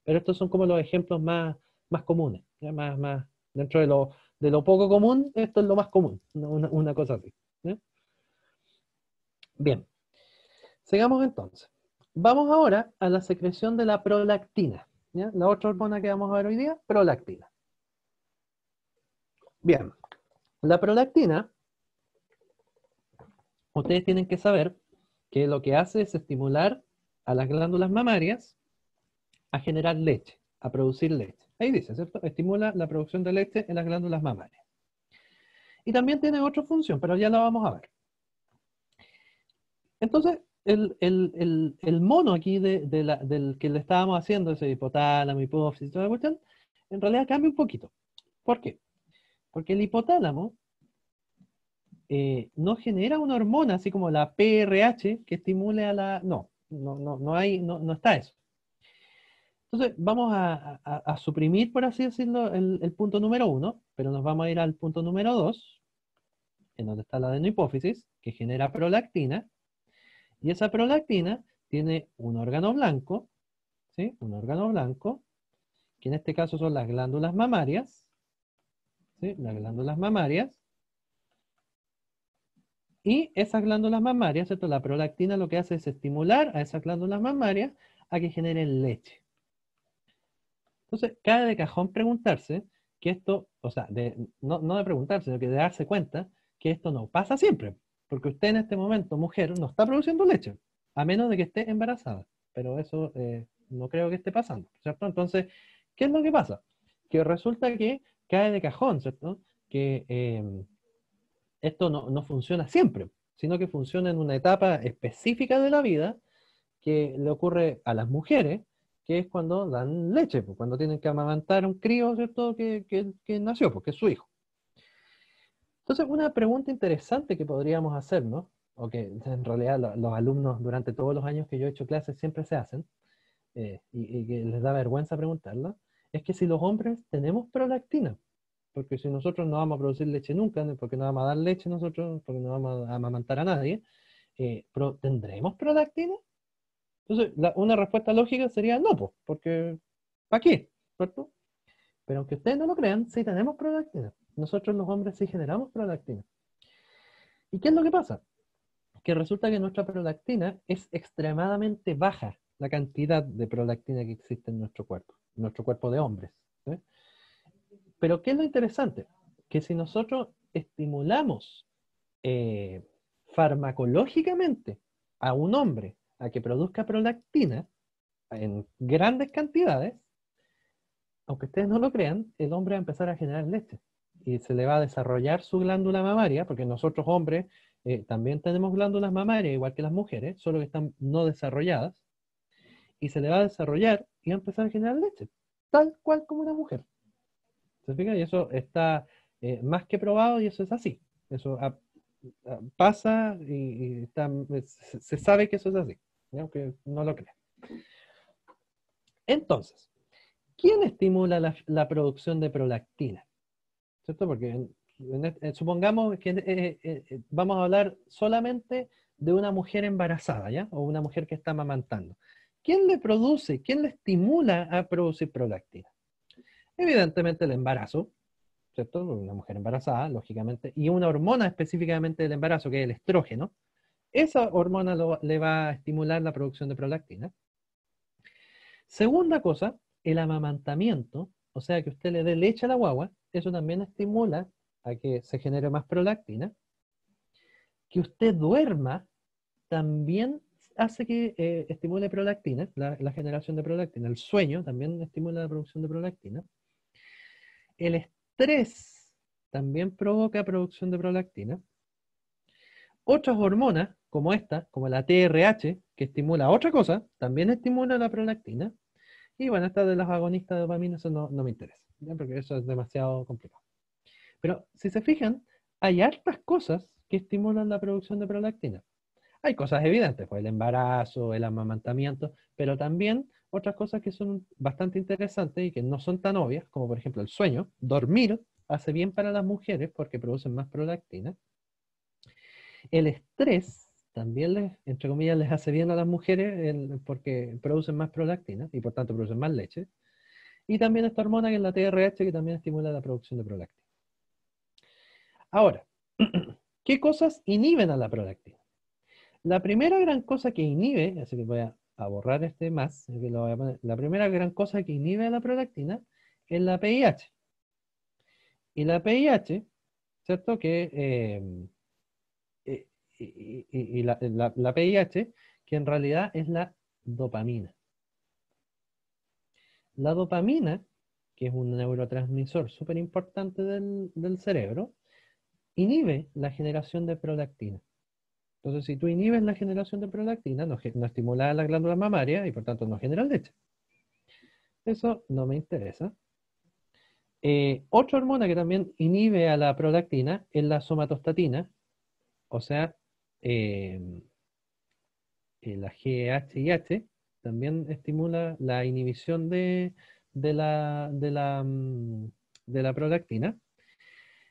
[SPEAKER 1] Pero estos son como los ejemplos más, más comunes, Más, más dentro de los de lo poco común, esto es lo más común, una, cosa así. Bien, sigamos entonces. Vamos ahora a la secreción de la prolactina. La otra hormona que vamos a ver hoy día, prolactina. Bien, la prolactina, ustedes tienen que saber que lo que hace es estimular a las glándulas mamarias a generar leche, a producir leche. Ahí dice, ¿cierto? Estimula la producción de leche en las glándulas mamarias. Y también tiene otra función, pero ya la vamos a ver. Entonces, el, mono aquí del que le estábamos haciendo, ese hipotálamo, hipófisis, toda la cuestión, en realidad cambia un poquito. ¿Por qué? Porque el hipotálamo eh, no genera una hormona así como la PRH que estimule a la... no, no, no, hay, no, no está eso. Entonces, vamos a, suprimir, por así decirlo, el, punto número uno, pero nos vamos a ir al punto número dos, en donde está la adenohipófisis, que genera prolactina, y esa prolactina tiene un órgano blanco, ¿sí? Un órgano blanco, que en este caso son las glándulas mamarias, ¿sí? Las glándulas mamarias, y esas glándulas mamarias, ¿cierto? La prolactina lo que hace es estimular a esas glándulas mamarias a que generen leche. Entonces, cae de cajón preguntarse que esto, o sea, no, de preguntarse, sino que de darse cuenta que esto no pasa siempre, porque usted en este momento, mujer, no está produciendo leche, a menos de que esté embarazada, pero eso eh, no creo que esté pasando, ¿cierto? Entonces, ¿qué es lo que pasa? Que resulta que cae de cajón, ¿cierto? Que em, esto no, no funciona siempre, sino que funciona en una etapa específica de la vida que le ocurre a las mujeres que es cuando dan leche, pues, cuando tienen que amamantar a un crío, ¿cierto? Que, que, nació, porque pues, es su hijo. Entonces, una pregunta interesante que podríamos hacer, O que en realidad los alumnos durante todos los años que yo he hecho clases siempre se hacen, eh, y, que les da vergüenza preguntarla, es que si los hombres tenemos prolactina, porque si nosotros no vamos a producir leche nunca, porque no vamos a dar leche nosotros, porque no vamos a amamantar a nadie, eh, ¿tendremos prolactina? Entonces, una respuesta lógica sería no, pues, porque ¿para qué? ¿Cierto? Pero aunque ustedes no lo crean, sí tenemos prolactina. Nosotros los hombres sí generamos prolactina. ¿Y qué es lo que pasa? Que resulta que nuestra prolactina es extremadamente baja la cantidad de prolactina que existe en nuestro cuerpo, en nuestro cuerpo de hombres. Pero ¿qué es lo interesante? Que si nosotros estimulamos eh, farmacológicamente a un hombre a que produzca prolactina en grandes cantidades, aunque ustedes no lo crean, el hombre va a empezar a generar leche y se le va a desarrollar su glándula mamaria, porque nosotros hombres eh, también tenemos glándulas mamarias, igual que las mujeres, solo que están no desarrolladas, y se le va a desarrollar y va a empezar a generar leche, tal cual como una mujer. ¿Se Y eso está eh, más que probado y eso es así. Eso ah, ah, pasa y, se sabe que eso es así aunque no lo crean. Entonces, ¿quién estimula la, producción de prolactina? ¿Cierto? Porque este, eh, supongamos que eh, eh, vamos a hablar solamente de una mujer embarazada, ¿ya? O una mujer que está amamantando. ¿Quién le produce, quién le estimula a producir prolactina? Evidentemente el embarazo, ¿cierto? Una mujer embarazada, lógicamente, y una hormona específicamente del embarazo, que es el estrógeno, esa hormona le va a estimular la producción de prolactina. Segunda cosa, el amamantamiento, o sea que usted le dé leche a la guagua, eso también estimula a que se genere más prolactina. Que usted duerma también hace que eh, estimule prolactina, la, generación de prolactina. El sueño también estimula la producción de prolactina. El estrés también provoca producción de prolactina. Otras hormonas como esta, como la TRH, que estimula otra cosa, también estimula la prolactina. Y bueno, esta de las agonistas de dopamina, eso no, me interesa, porque eso es demasiado complicado. Pero si se fijan, hay hartas cosas que estimulan la producción de prolactina. Hay cosas evidentes, pues el embarazo, el amamantamiento, pero también otras cosas que son bastante interesantes y que no son tan obvias, como por ejemplo el sueño. Dormir hace bien para las mujeres porque producen más prolactina. El estrés también les, entre comillas, les hace bien a las mujeres porque producen más prolactina y por tanto producen más leche. Y también esta hormona que es la TRH que también estimula la producción de prolactina. Ahora, ¿qué cosas inhiben a la prolactina? La primera gran cosa que inhibe, así que voy a, borrar este más, la primera gran cosa que inhibe a la prolactina es la PIH. Y la PIH, ¿cierto? Que eh, y, la, la, PIH, que en realidad es la dopamina. La dopamina, que es un neurotransmisor súper importante del, cerebro, inhibe la generación de prolactina. Entonces, si tú inhibes la generación de prolactina, no, no estimula la glándula mamaria y por tanto no genera leche. Eso no me interesa. Eh, otra hormona que también inhibe a la prolactina es la somatostatina, o sea, eh, em, la GHIH también estimula la inhibición mm, de, la, prolactina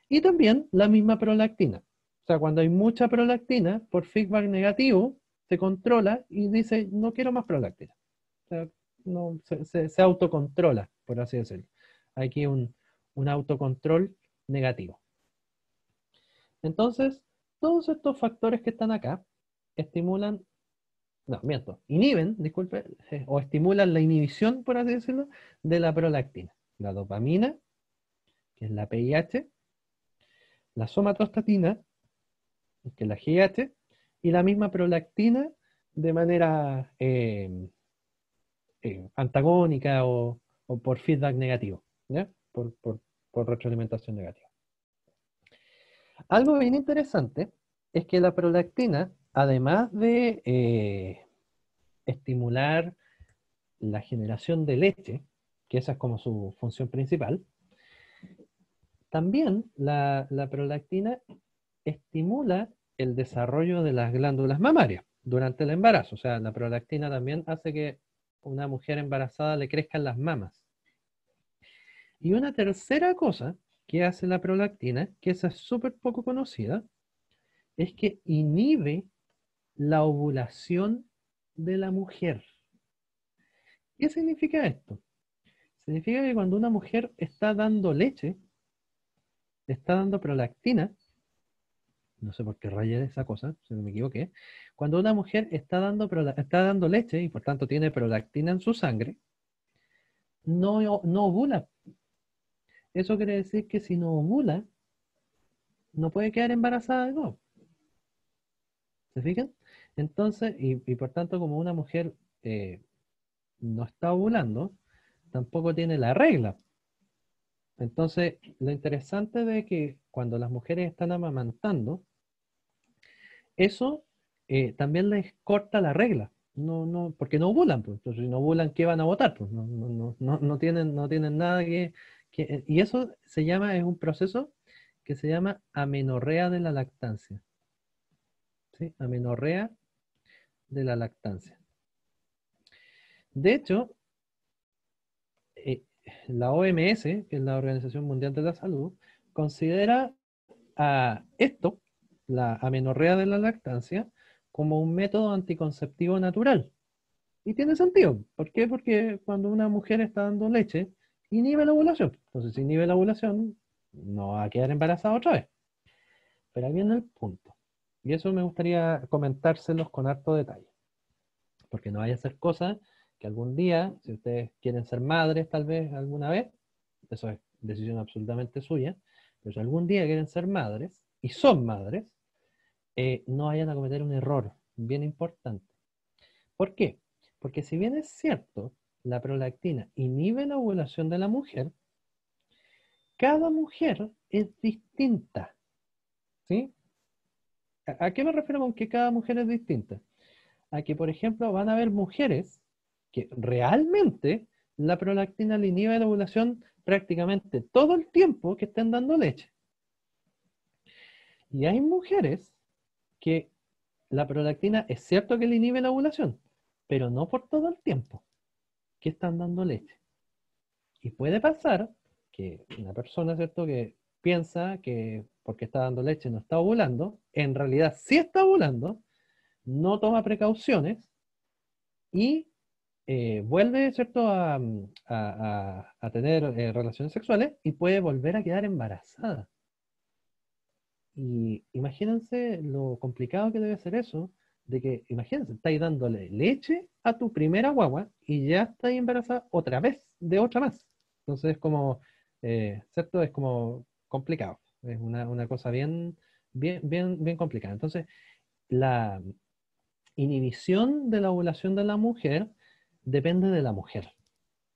[SPEAKER 1] y también la misma prolactina. O sea, cuando hay mucha prolactina, por feedback negativo, se controla y dice, no quiero más prolactina. O sea, se, autocontrola, por así decirlo. Aquí un, un autocontrol negativo. Entonces, todos estos factores que están acá estimulan, no, miento, inhiben, disculpe, eh, o estimulan la inhibición, por así decirlo, de la prolactina. La dopamina, que es la PIH, la somatostatina, que es la GIH, y la misma prolactina de manera eh, eh, antagónica o, por feedback negativo, por retroalimentación negativa. Algo bien interesante es que la prolactina, además de eh, estimular la generación de leche, que esa es como su función principal, también la, la prolactina estimula el desarrollo de las glándulas mamarias durante el embarazo. O sea, la prolactina también hace que una mujer embarazada le crezcan las mamas. Y una tercera cosa ¿Qué hace la prolactina, que esa es súper poco conocida, es que inhibe la ovulación de la mujer. ¿Qué significa esto? Significa que cuando una mujer está dando leche, está dando prolactina, no sé por qué rayé esa cosa, si no me equivoqué, cuando una mujer está dando, está dando leche y por tanto tiene prolactina en su sangre, no, no ovula. Eso quiere decir que si no ovula, no puede quedar embarazada de nuevo. ¿Se fijan? Entonces, y, por tanto, como una mujer eh, no está ovulando, tampoco tiene la regla. Entonces, lo interesante de que cuando las mujeres están amamantando, eso eh, también les corta la regla. No, no, porque no ovulan, pues. si no ovulan, ¿qué van a votar? Pues no, no, no, no, tienen, no tienen nada que, y eso se llama, es un proceso que se llama amenorrea de la lactancia. Amenorrea de la lactancia. De hecho, eh, la OMS, que es la Organización Mundial de la Salud, considera a esto, la amenorrea de la lactancia, como un método anticonceptivo natural. Y tiene sentido. ¿Por qué? Porque cuando una mujer está dando leche, inhibe la ovulación. Entonces, si inhibe la ovulación, no va a quedar embarazada otra vez. Pero ahí viene el punto. Y eso me gustaría comentárselos con harto detalle. Porque no vaya a ser cosa que algún día, si ustedes quieren ser madres tal vez alguna vez, eso es decisión absolutamente suya, pero si algún día quieren ser madres y son madres, eh, no vayan a cometer un error bien importante. ¿Por qué? Porque si bien es cierto la prolactina inhibe la ovulación de la mujer, cada mujer es distinta. ¿Sí? ¿A, qué me refiero con que cada mujer es distinta? A que, por ejemplo, van a haber mujeres que realmente la prolactina le inhibe la ovulación prácticamente todo el tiempo que estén dando leche. Y hay mujeres que la prolactina es cierto que le inhibe la ovulación, pero no por todo el tiempo que están dando leche. Y puede pasar que una persona, ¿cierto?, que piensa que porque está dando leche no está ovulando, en realidad sí está ovulando, no toma precauciones y eh, vuelve, ¿cierto?, a, a, tener eh, relaciones sexuales y puede volver a quedar embarazada. Y imagínense lo complicado que debe ser eso, de que, imagínense, estáis dándole leche a tu primera guagua y ya estáis embarazada otra vez de otra más. Entonces es como, eh, ¿cierto? Es como complicado. Es una, cosa bien, bien, bien, bien complicada. Entonces, la inhibición de la ovulación de la mujer depende de la mujer.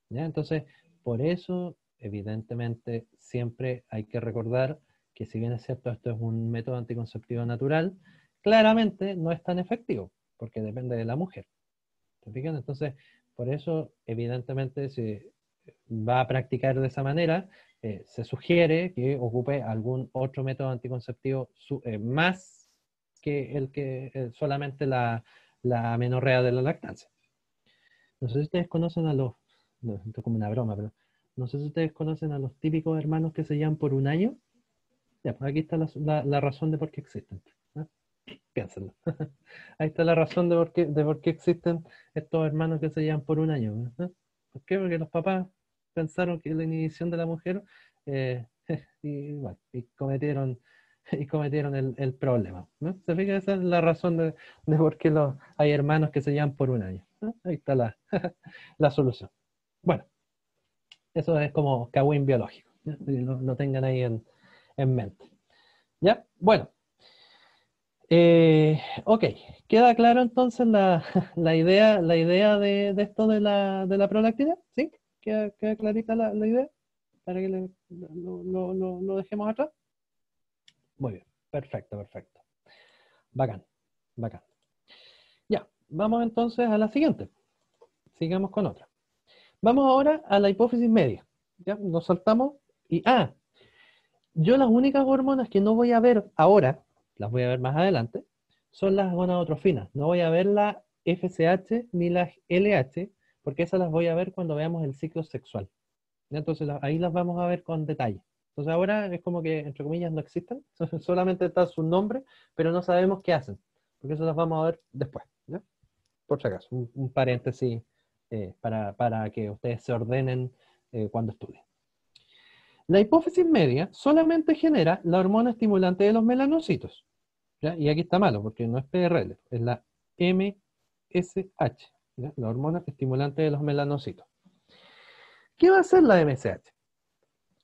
[SPEAKER 1] Entonces, por eso, evidentemente, siempre hay que recordar que si bien es cierto, esto es un método anticonceptivo natural, claramente no es tan efectivo, porque depende de la mujer. Entonces, por eso, evidentemente, si va a practicar de esa manera, eh, se sugiere que ocupe algún otro método anticonceptivo eh, más que el que eh, solamente la, menorrea de la lactancia. No sé si ustedes conocen a los, esto como una broma, pero no sé si ustedes conocen a los típicos hermanos que se llaman por un año. Ya, pues, aquí está la razón de por qué existen. Piénsenlo. Ahí está la razón de por, qué, de por existen estos hermanos que se llevan por un año. ¿eh? ¿Por qué? Porque los papás pensaron que la inhibición de la mujer eh, y, bueno, y, cometieron y cometieron el, problema. ¿eh? ¿Se fija? Esa es la razón de, de por qué los, hay hermanos que se llevan por un año. Ahí está la, solución. Bueno, eso es como cagüín biológico. ¿no? Lo, tengan ahí en mente. ¿Ya? Bueno, eh, ok, ¿queda claro entonces la, idea, la idea de, esto de la, de la prolactina? ¿Sí? ¿Queda, clarita la, idea? Para que no dejemos atrás. Muy bien, perfecto, perfecto. Bacán, bacán. Ya, vamos entonces a la siguiente. Sigamos con otra. Vamos ahora a la hipófisis media. Ya, nos saltamos y... Ah, yo las únicas hormonas que no voy a ver ahora las voy a ver más adelante, son las gonadotrofinas. No voy a ver la FSH ni la LH, porque esas las voy a ver cuando veamos el ciclo sexual. Entonces ahí las vamos a ver con detalle. Entonces ahora es como que, entre comillas, no existen, solamente está su nombre, pero no sabemos qué hacen, porque eso las vamos a ver después. Por si acaso, un, paréntesis eh, para, que ustedes se ordenen eh, cuando estudien. La hipófisis media solamente genera la hormona estimulante de los melanocitos. Y aquí está malo, porque no es PRL, es la MSH, la hormona estimulante de los melanocitos. ¿Qué va a hacer la MSH?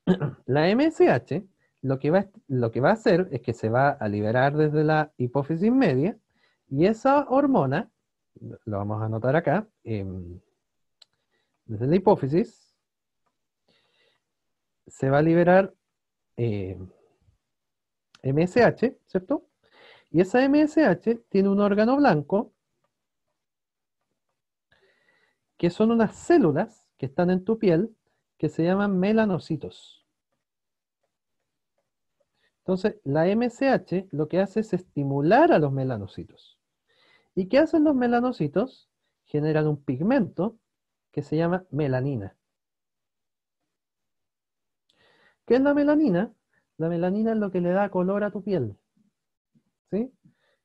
[SPEAKER 1] La MSH lo que, va, lo que va a hacer es que se va a liberar desde la hipófisis media y esa hormona, lo vamos a anotar acá, em, desde la hipófisis, se va a liberar MSH, eh, ¿cierto? Y esa MSH tiene un órgano blanco, que son unas células que están en tu piel, que se llaman melanocitos. Entonces, la MSH lo que hace es estimular a los melanocitos. ¿Y qué hacen los melanocitos? Generan un pigmento que se llama melanina. ¿Qué es la melanina? La melanina es lo que le da color a tu piel. ¿Sí?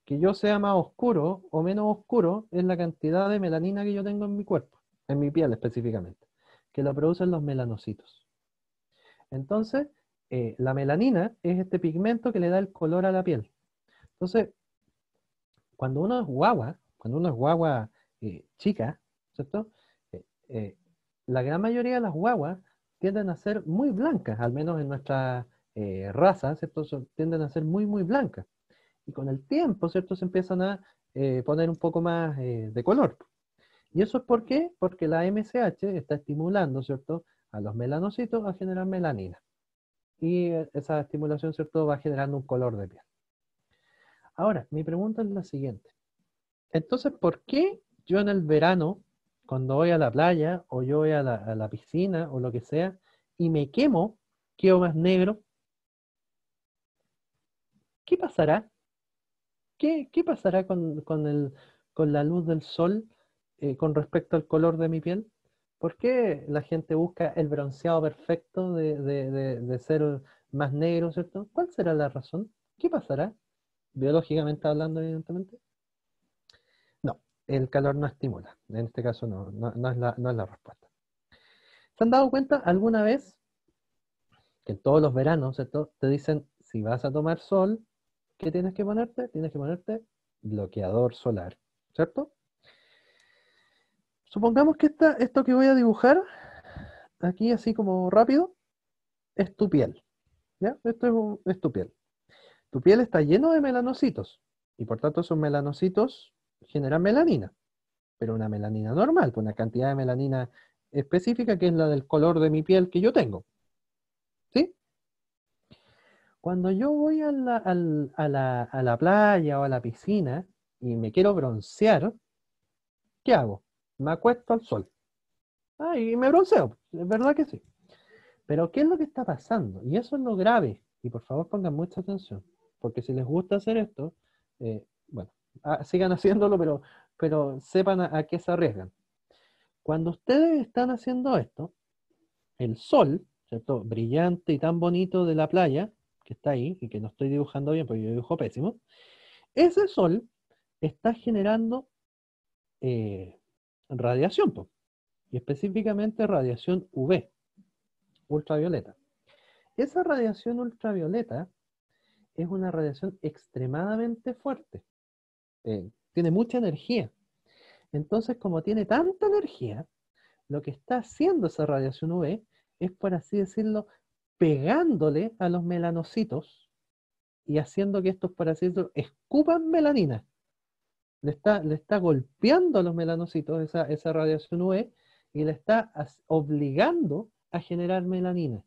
[SPEAKER 1] Que yo sea más oscuro o menos oscuro es la cantidad de melanina que yo tengo en mi cuerpo, en mi piel específicamente, que la producen los melanocitos. Entonces, eh, la melanina es este pigmento que le da el color a la piel. Entonces, cuando uno es guagua, cuando uno es guagua eh, chica, eh, la gran mayoría de las guaguas tienden a ser muy blancas, al menos en nuestra eh, raza, ¿cierto? Tienden a ser muy, muy blancas. Y con el tiempo, ¿cierto? Se empiezan a eh, poner un poco más eh, de color. ¿Y eso es por qué? Porque la MSH está estimulando, ¿cierto? A los melanocitos a generar melanina. Y esa estimulación, ¿cierto? Va generando un color de piel. Ahora, mi pregunta es la siguiente. Entonces, ¿por qué yo en el verano cuando voy a la playa o yo voy a la, piscina o lo que sea y me quemo, quedo más negro, ¿qué pasará? ¿Qué, pasará con, el, con, la luz del sol eh, con respecto al color de mi piel? ¿Por qué la gente busca el bronceado perfecto de, de, de, de ser más negro, ¿cierto? ¿Cuál será la razón? ¿Qué pasará? Biológicamente hablando, evidentemente el calor no estimula. En este caso no, no, es la, respuesta. ¿Se han dado cuenta alguna vez que en todos los veranos ¿cierto? te dicen, si vas a tomar sol, ¿qué tienes que ponerte? Tienes que ponerte bloqueador solar, ¿cierto? Supongamos que esto que voy a dibujar aquí así como rápido es tu piel. ¿ya? Esto es, tu piel. Tu piel está lleno de melanocitos y por tanto esos melanocitos genera melanina, pero una melanina normal, pues una cantidad de melanina específica que es la del color de mi piel que yo tengo. ¿Sí? Cuando yo voy a la, playa o a la piscina y me quiero broncear, ¿qué hago? Me acuesto al sol. Ah, y me bronceo, es verdad que sí. Pero ¿qué es lo que está pasando? Y eso es lo grave. Y por favor pongan mucha atención, porque si les gusta hacer esto, eh, bueno, Ah, sigan haciéndolo, pero, pero sepan a, qué se arriesgan. Cuando ustedes están haciendo esto, el sol, ¿cierto? Brillante y tan bonito de la playa, que está ahí, y que no estoy dibujando bien, porque yo dibujo pésimo, ese sol está generando eh, radiación, y específicamente radiación UV, ultravioleta. Esa radiación ultravioleta es una radiación extremadamente fuerte. Eh, tiene mucha energía. Entonces, como tiene tanta energía, lo que está haciendo esa radiación UV es, por así decirlo, pegándole a los melanocitos y haciendo que estos, por así escupan melanina. Le está, le está golpeando a los melanocitos esa, esa radiación UV y le está obligando a generar melanina.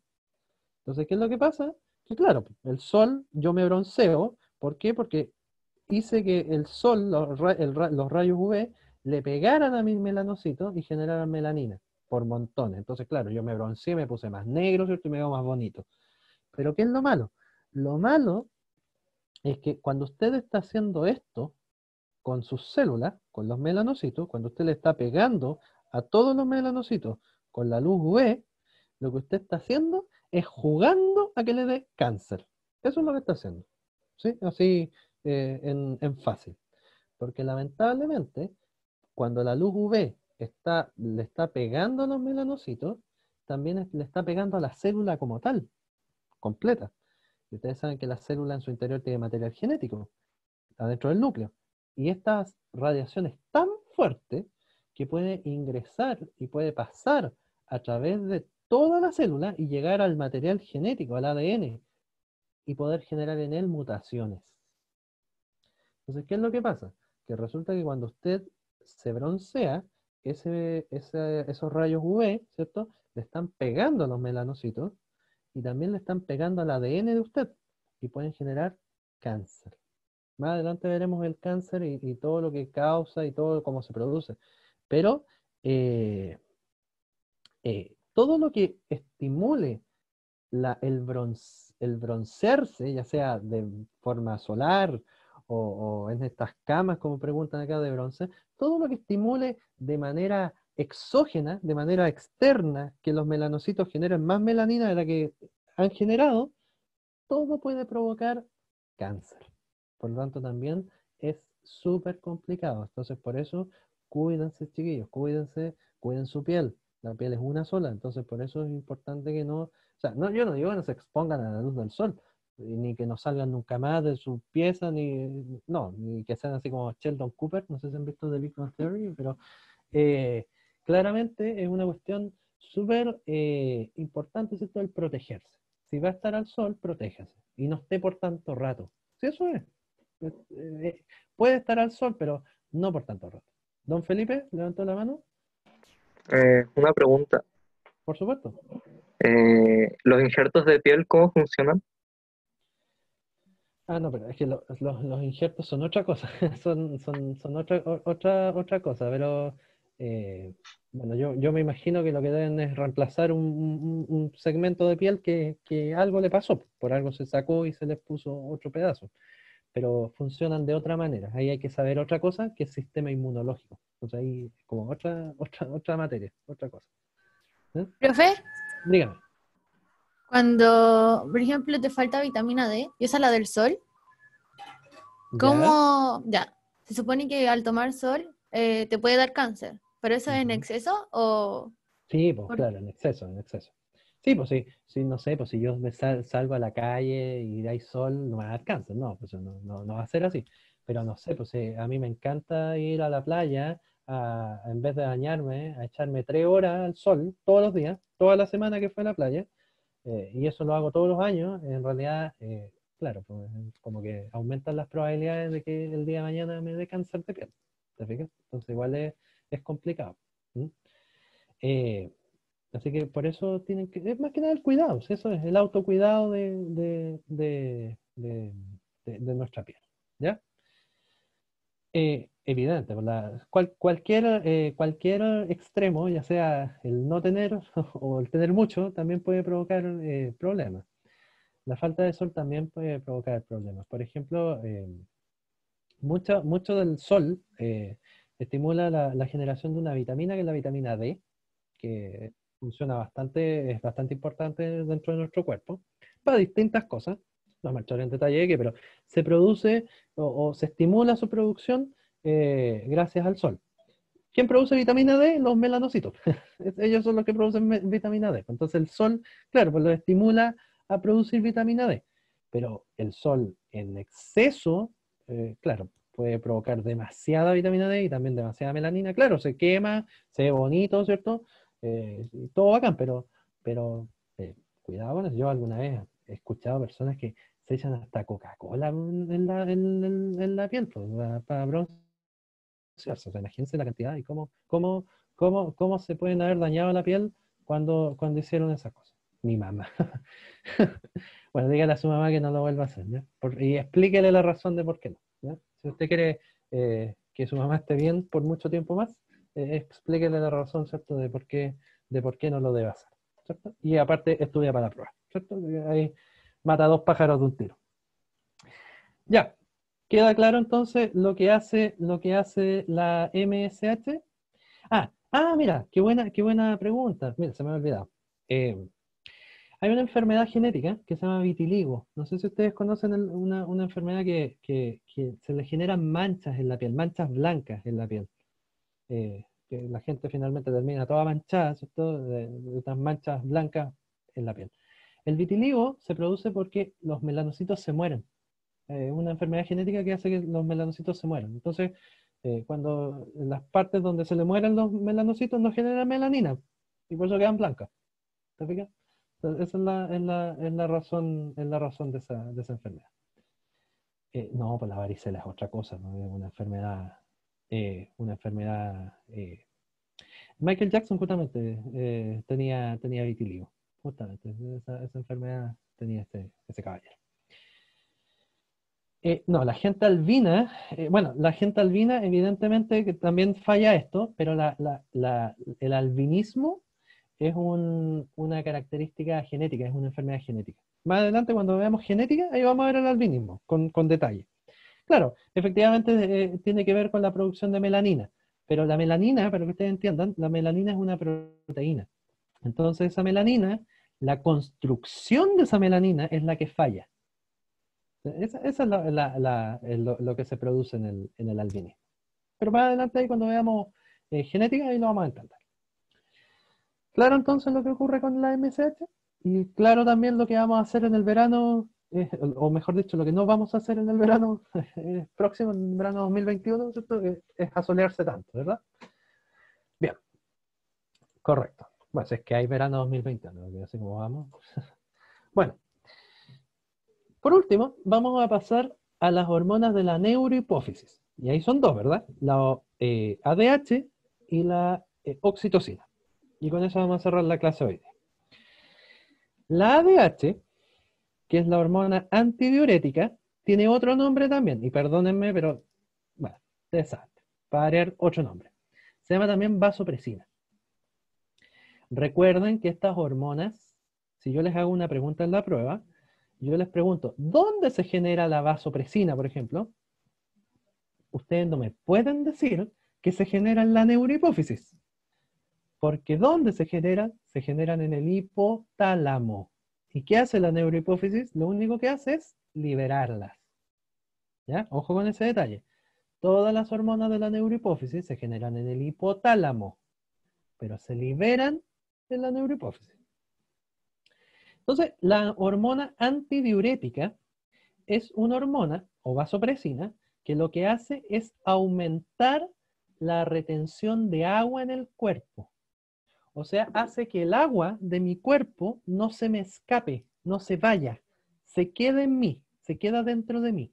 [SPEAKER 1] Entonces, ¿qué es lo que pasa? Que claro, el sol, yo me bronceo. ¿Por qué? Porque hice que el sol, los, rayos UV, le pegaran a mis melanocitos y generaran melanina por montones. Entonces, claro, yo me bronceé, me puse más negro, ¿cierto? Y me veo más bonito. Pero ¿qué es lo malo? Lo malo es que cuando usted está haciendo esto con sus células, con los melanocitos, cuando usted le está pegando a todos los melanocitos con la luz UV, lo que usted está haciendo es jugando a que le dé cáncer. Eso es lo que está haciendo. ¿Sí? Así eh, en, fase Porque lamentablemente, cuando la luz UV está, le está pegando a los melanocitos, también le está pegando a la célula como tal, completa. Y ustedes saben que la célula en su interior tiene material genético, está dentro del núcleo. Y esta radiación es tan fuerte que puede ingresar y puede pasar a través de toda la célula y llegar al material genético, al ADN, y poder generar en él mutaciones. Entonces, ¿qué es lo que pasa? Que resulta que cuando usted se broncea, esos rayos UV, ¿cierto? Le están pegando a los melanocitos y también le están pegando al ADN de usted y pueden generar cáncer. Más adelante veremos el cáncer y, todo lo que causa y todo cómo se produce. Pero eh, eh, todo lo que estimule el, bronce, el broncearse, ya sea de forma solar o, en estas camas, como preguntan acá, de bronce, todo lo que estimule de manera exógena, de manera externa, que los melanocitos generen más melanina de la que han generado, todo puede provocar cáncer. Por lo tanto, también es súper complicado. Entonces, por eso, cuídense, chiquillos, cuídense, cuiden su piel. La piel es una sola, entonces por eso es importante que no, o sea, yo no digo que no se expongan a la luz del sol, ni que no salgan nunca más de sus piezas, ni, no, ni que sean así como Sheldon Cooper, no sé si han visto The Big Bang Theory, pero eh, claramente es una cuestión súper eh, importante, esto El protegerse. Si va a estar al sol, protéjase y no esté por tanto rato. Sí, eso es. Eh, puede estar al sol, pero no por tanto rato. Don Felipe, levantó la mano. Eh, una pregunta. Por supuesto. ¿Los injertos de piel cómo funcionan? Ah, no, pero es que los injertos son otra cosa, son, son, son otra, otra, otra cosa, pero eh, bueno, yo, me imagino que lo que deben es reemplazar un, segmento de piel que, algo le pasó, por algo se sacó y se les puso otro pedazo, pero funcionan de otra manera, ahí hay que saber otra cosa que es sistema inmunológico, entonces ahí como otra, otra, otra materia, otra cosa. ¿Eh? Dígame. Cuando, por ejemplo, te falta vitamina D, y esa es la del sol,
[SPEAKER 2] ¿cómo,
[SPEAKER 1] ya, se supone que al tomar sol eh, te puede dar cáncer, pero eso es en exceso o... Sí, pues claro, en exceso, en exceso. Sí, pues sí, sí, no sé, pues si yo me salgo a la calle y hay sol, no me da cáncer, no, pues no, no, va a ser así. Pero no sé, pues a mí me encanta ir a la playa, en vez de bañarme, a echarme tres horas al sol todos los días, toda la semana que fue a la playa, eh, y eso lo hago todos los años. En realidad, eh, claro, pues, como que aumentan las probabilidades de que el día de mañana me dé cáncer de piel. Entonces igual es, complicado. Eh, así que por eso tienen que, es más que nada el cuidado, eso es el autocuidado de, nuestra piel. ¿Ya? evidente. Cual, cualquier, eh, cualquier extremo, ya sea el no tener o el tener mucho, también puede provocar eh, problemas. La falta de sol también puede provocar problemas. Por ejemplo, eh, mucho, mucho del sol estimula la, generación de una vitamina que es la vitamina D, que funciona bastante, es bastante importante dentro de nuestro cuerpo, para distintas cosas. No me en detalle, pero se produce o se estimula su producción eh, gracias al sol. ¿Quién produce vitamina D? Los melanocitos. Ellos son los que producen vitamina D. Entonces el sol, claro, pues lo estimula a producir vitamina D. Pero el sol en exceso, eh, claro, puede provocar demasiada vitamina D y también demasiada melanina. Claro, se quema, se ve bonito, ¿cierto? Eh, todo bacán, pero, pero cuidado bueno. Yo alguna vez he escuchado personas que se echan hasta Coca-Cola en la, en, en, la piel pues, para bronce o sea, la cantidad y cómo, cómo, cómo, cómo se pueden haber dañado la piel cuando, cuando hicieron esas cosas. Mi mamá. bueno, dígale a su mamá que no lo vuelva a hacer. y explíquele la razón de por qué no. Si usted quiere eh, que su mamá esté bien por mucho tiempo más, eh, explíquele la razón, ¿cierto?, de por qué, de por qué no lo debe hacer. ¿cierto? Y aparte, estudia para probar. ¿cierto? Ahí mata dos pájaros de un tiro. Ya, ¿Queda claro entonces lo que hace, lo que hace la MSH? Ah, ah, mira, qué buena, qué buena pregunta. Mira, se me ha olvidado. Eh, hay una enfermedad genética que se llama vitiligo. No sé si ustedes conocen una, una, enfermedad que, se le generan manchas en la piel, manchas blancas en la piel. Eh, que la gente finalmente termina toda manchada, ¿cierto? De, de estas manchas blancas en la piel. El vitiligo se produce porque los melanocitos se mueren. Eh, una enfermedad genética que hace que los melanocitos se mueran. Entonces, eh, cuando las partes donde se le mueren los melanocitos no generan melanina y por eso quedan blancas. ¿Te fijas? esa es la, es la, razón, es la razón de esa, enfermedad. Eh, no, pues la varicela es otra cosa, ¿no? Es una enfermedad, una enfermedad Michael Jackson justamente tenía, tenía vitiligo, justamente, esa, enfermedad tenía este, ese caballero. Eh, no, la gente albina, eh, bueno, la gente albina evidentemente también falla esto, pero el albinismo es una característica genética, es una enfermedad genética. Más adelante cuando veamos genética, ahí vamos a ver el albinismo con, detalle. Claro, efectivamente eh, tiene que ver con la producción de melanina, pero la melanina, para que ustedes entiendan, la melanina es una proteína. Entonces esa melanina, la construcción de esa melanina es la que falla. Eso es lo, que se produce en el, albinismo. Pero más adelante, ahí cuando veamos eh, genética, ahí lo vamos a entender. Claro, entonces, lo que ocurre con la MSH. Y claro, también lo que vamos a hacer en el verano, eh, o mejor dicho, lo que no vamos a hacer en el verano eh, próximo, en el verano 2021, ¿cierto? es asolearse tanto, ¿verdad? Bien. Correcto. Pues es que hay verano 2021, así como vamos. bueno. Por último, vamos a pasar a las hormonas de la neurohipófisis. Y ahí son dos, ¿verdad? La ADH eh, y la eh, oxitocina. Y con eso vamos a cerrar la clase hoy. La ADH, que es la hormona antidiurética, tiene otro nombre también. Y perdónenme, pero, bueno, exacto. Para otro nombre. Se llama también vasopresina. Recuerden que estas hormonas, si yo les hago una pregunta en la prueba, yo les pregunto, ¿dónde se genera la vasopresina, por ejemplo? Ustedes no me pueden decir que se genera en la neurohipófisis. Porque ¿dónde se generan? Se generan en el hipotálamo. ¿Y qué hace la neurohipófisis? Lo único que hace es liberarlas. ¿Ya? Ojo con ese detalle. Todas las hormonas de la neurohipófisis se generan en el hipotálamo, pero se liberan en la neurohipófisis. Entonces, la hormona antidiurética es una hormona o vasopresina que lo que hace es aumentar la retención de agua en el cuerpo. O sea, hace que el agua de mi cuerpo no se me escape, no se vaya, se quede en mí, se queda dentro de mí.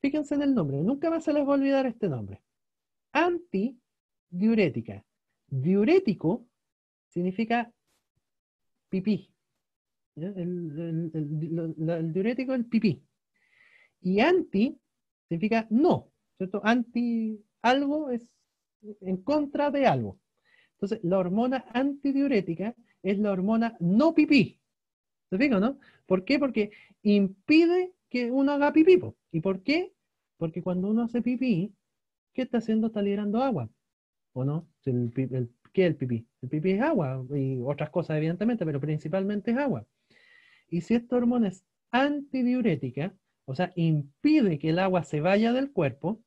[SPEAKER 1] Fíjense en el nombre, nunca más se les va a olvidar este nombre. Antidiurética. Diurético significa pipí, el, diurético el pipí. Y anti significa no, ¿cierto? Anti algo es en contra de algo. Entonces, la hormona antidiurética es la hormona no pipí. ¿Se fijan, no? ¿Por qué? Porque impide que uno haga pipí. ¿Y por qué? Porque cuando uno hace pipí, ¿qué está haciendo? Está liberando agua. ¿O no? ¿Qué es el pipí? El pipí es agua y otras cosas, evidentemente, pero principalmente es agua. Y si esta hormona es antidiurética, o sea, impide que el agua se vaya del cuerpo,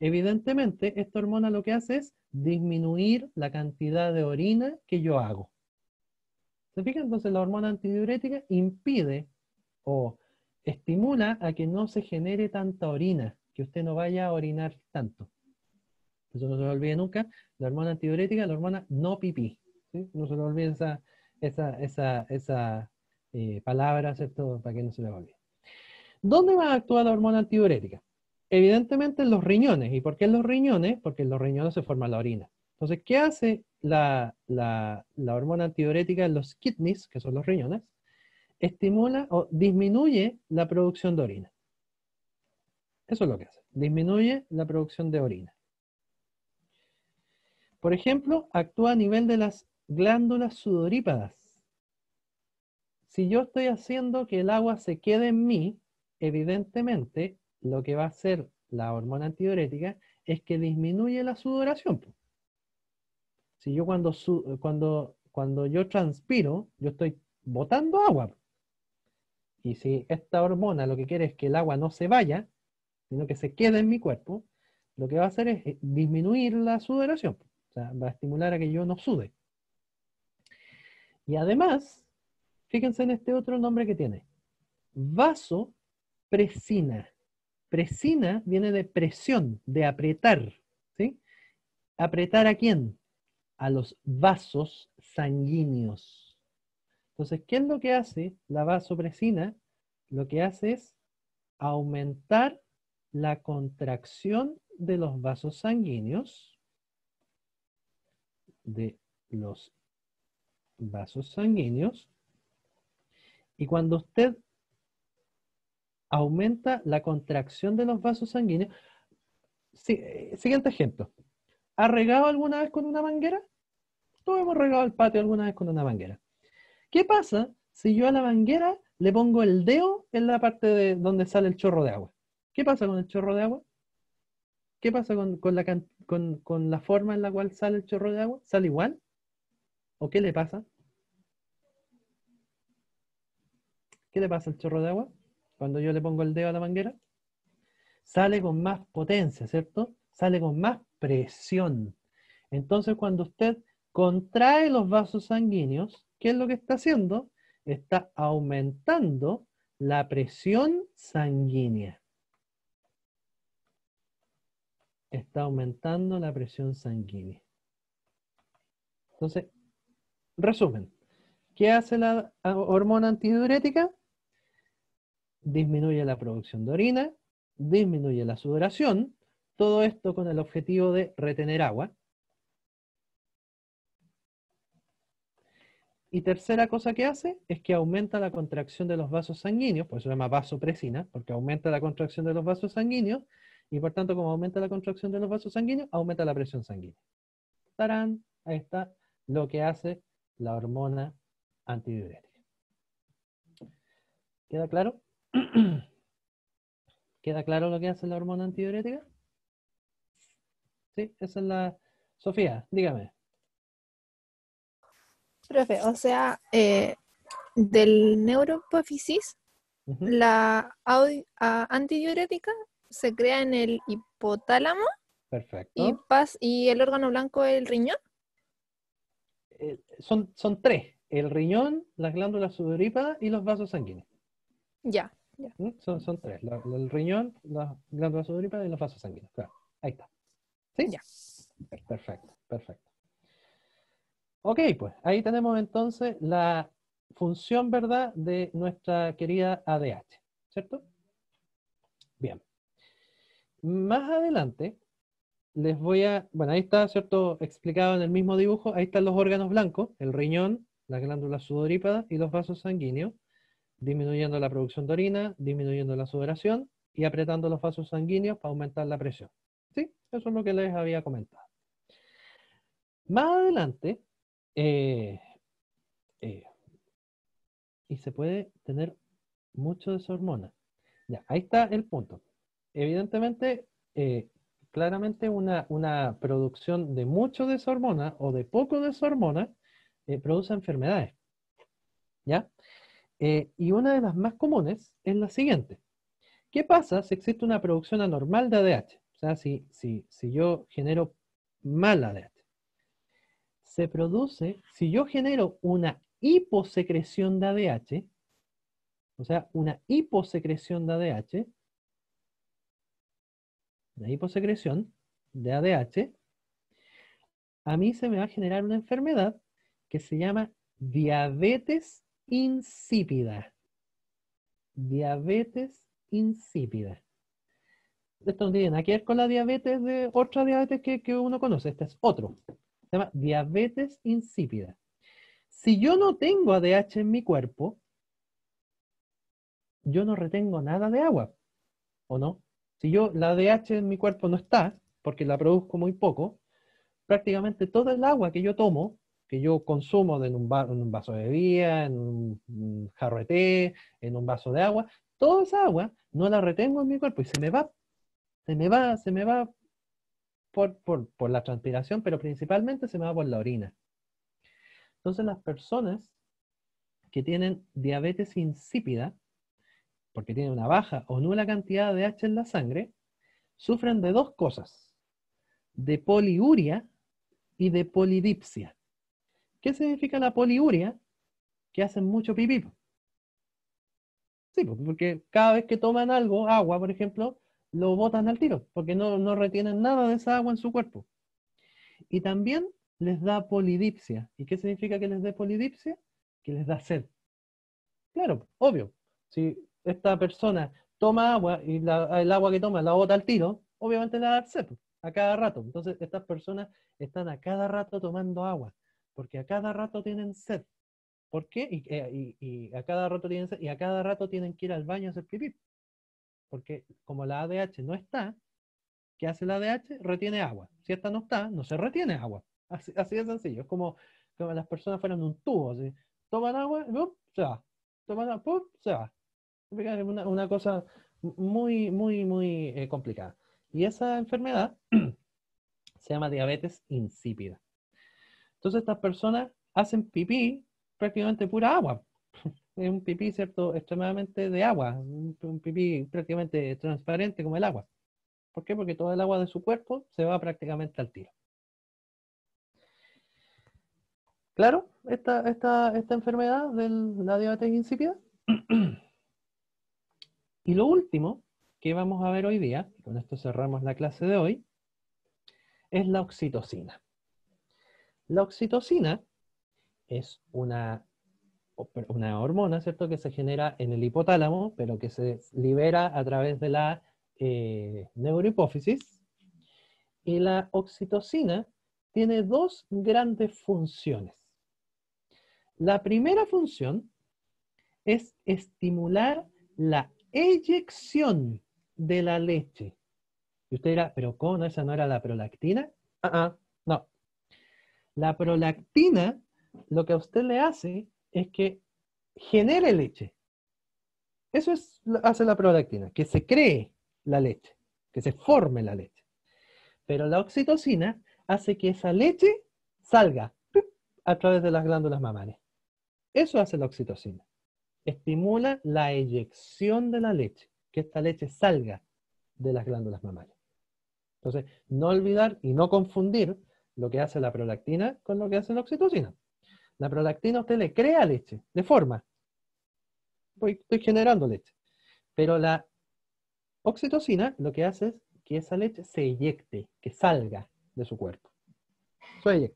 [SPEAKER 1] evidentemente esta hormona lo que hace es disminuir la cantidad de orina que yo hago. ¿Se fijan? Entonces la hormona antidiurética impide o estimula a que no se genere tanta orina, que usted no vaya a orinar tanto. Eso no se lo olvide nunca, la hormona antidiurética, la hormona no pipí. No se lo olvide esa eh, palabras, esto para que no se les olvide. ¿Dónde va a actuar la hormona antidiurética? Evidentemente en los riñones. ¿Y por qué en los riñones? Porque en los riñones se forma la orina. Entonces, ¿qué hace la, hormona antidiurética en los kidneys, que son los riñones? Estimula o disminuye la producción de orina. Eso es lo que hace. Disminuye la producción de orina. Por ejemplo, actúa a nivel de las glándulas sudorípadas si yo estoy haciendo que el agua se quede en mí, evidentemente lo que va a hacer la hormona antidiurética es que disminuye la sudoración. Si yo cuando, cuando, cuando yo transpiro, yo estoy botando agua. Y si esta hormona lo que quiere es que el agua no se vaya, sino que se quede en mi cuerpo, lo que va a hacer es eh, disminuir la sudoración. O sea, va a estimular a que yo no sude. Y además, Fíjense en este otro nombre que tiene. vasopresina. presina. Presina viene de presión, de apretar. ¿sí? ¿Apretar a quién? A los vasos sanguíneos. Entonces, ¿qué es lo que hace la vasopresina? Lo que hace es aumentar la contracción de los vasos sanguíneos, de los vasos sanguíneos, y cuando usted aumenta la contracción de los vasos sanguíneos, eh, siguiente ejemplo. ¿Ha regado alguna vez con una manguera? Todos hemos regado el patio alguna vez con una manguera. ¿Qué pasa si yo a la manguera le pongo el dedo en la parte de donde sale el chorro de agua? ¿Qué pasa con el chorro de agua? ¿Qué pasa con la forma en la cual sale el chorro de agua? ¿Sale igual? ¿O qué le pasa? ¿Qué le pasa al chorro de agua? Cuando yo le pongo el dedo a la manguera, sale con más potencia, ¿cierto? Sale con más presión. Entonces, cuando usted contrae los vasos sanguíneos, ¿qué es lo que está haciendo? Está aumentando la presión sanguínea. Está aumentando la presión sanguínea. Entonces, resumen, ¿qué hace la hormona antidiurética? disminuye la producción de orina, disminuye la sudoración, todo esto con el objetivo de retener agua. Y tercera cosa que hace es que aumenta la contracción de los vasos sanguíneos, por eso se llama vasopresina, porque aumenta la contracción de los vasos sanguíneos, y por tanto, como aumenta la contracción de los vasos sanguíneos, aumenta la presión sanguínea. ¡Tarán! Ahí está lo que hace la hormona antidiurética. ¿Queda claro? ¿Queda claro lo que hace la hormona antidiurética? Sí, esa es la... Sofía, dígame. Profe, o sea, eh, del neuropófisis, la antidiurética se crea en el hipotálamo. Perfecto. Y, y el órgano blanco, el riñón. Eh, son, son tres, el riñón, las glándulas sudorípadas y los vasos sanguíneos. Ya. ya. ¿Mm? Son, tres: el riñón, las glándulas sudoríparas y los vasos sanguíneos. Claro. Ahí está. ¿Sí? Ya. Perfecto, perfecto. Ok, pues ahí tenemos entonces la función, ¿verdad?, de nuestra querida ADH, ¿cierto? Bien. Más adelante les voy a, bueno, ahí está, ¿cierto?, explicado en el mismo dibujo, ahí están los órganos blancos, el riñón, la glándula sudorípada y los vasos sanguíneos disminuyendo la producción de orina, disminuyendo la sudoración y apretando los vasos sanguíneos para aumentar la presión. ¿Sí? Eso es lo que les había comentado. Más adelante, eh, eh, y se puede tener mucho de hormona. Ya, ahí está el punto. Evidentemente, eh, claramente una, una, producción de mucho de hormona o de poco de esa produce enfermedades. ¿Ya? Eh, y una de las más comunes es la siguiente. ¿Qué pasa si existe una producción anormal de ADH? O sea, si, si yo genero mal ADH. Se produce, si yo genero una hiposecreción de ADH, o sea, una hiposecreción de ADH, una hiposecreción de ADH, a mí se me va a generar una enfermedad que se llama diabetes insípida. Diabetes insípida. Esto no tiene nada que ver con la diabetes de otra diabetes que, que uno conoce. Este es otro. Se llama diabetes insípida. Si yo no tengo ADH en mi cuerpo, yo no retengo nada de agua. ¿O no? Si yo, la ADH en mi cuerpo no está, porque la produzco muy poco, prácticamente toda el agua que yo tomo que yo consumo en un, vaso de bebida, en un, jarreté, en un vaso de agua, toda esa agua no la retengo en mi cuerpo y se me va, se me va, se me va por, por la transpiración, pero principalmente se me va por la orina. Entonces las personas que tienen diabetes insípida, porque tienen una baja o nula cantidad de H en la sangre, sufren de dos cosas, de poliuria y de polidipsia. ¿Qué significa la poliuria? Que hacen mucho pipí. Sí, porque cada vez que toman algo, agua, por ejemplo, lo botan al tiro, porque no, retienen nada de esa agua en su cuerpo. Y también les da polidipsia. ¿Y qué significa que les dé polidipsia? Que les da sed. Claro, obvio. Si esta persona toma agua y el agua que toma la bota al tiro, obviamente le da sed a cada rato. Entonces, estas personas están a cada rato tomando agua porque a cada rato tienen sed. ¿Por qué? Y, eh, a cada rato tienen y a cada rato tienen que ir al baño a hacer pipí. Porque como la ADH no está, ¿qué hace la ADH? Retiene agua. Si esta no está, no se retiene agua. Así, de sencillo. Es como, las personas fueran un tubo. Toman agua, se va. Toman agua, se va. Una, una cosa muy, muy, muy eh, complicada. Y esa enfermedad se llama diabetes insípida. Entonces estas personas hacen pipí prácticamente pura agua. Es un pipí, ¿cierto? Extremadamente de agua, un pipí prácticamente transparente como el agua. ¿Por qué? Porque toda el agua de su cuerpo se va prácticamente al tiro. Claro, esta, esta enfermedad de la diabetes insípida. y lo último que vamos a ver hoy día, y con esto cerramos la clase de hoy, es la oxitocina. La oxitocina es una, hormona, ¿cierto?, que se genera en el hipotálamo, pero que se libera a través de la eh, neurohipófisis. Y la oxitocina tiene dos grandes funciones. La primera función es estimular la eyección de la leche. Y usted dirá, pero ¿cómo esa no era la prolactina? Ah, ah. La prolactina lo que a usted le hace es que genere leche. Eso es, hace la prolactina, que se cree la leche, que se forme la leche. Pero la oxitocina hace que esa leche salga a través de las glándulas mamarias. Eso hace la oxitocina. Estimula la eyección de la leche, que esta leche salga de las glándulas mamarias. Entonces, no olvidar y no confundir lo que hace la prolactina con lo que hace la oxitocina. La prolactina usted le crea leche, de forma. estoy generando leche. Pero la oxitocina lo que hace es que esa leche se eyecte, que salga de su cuerpo. Eso es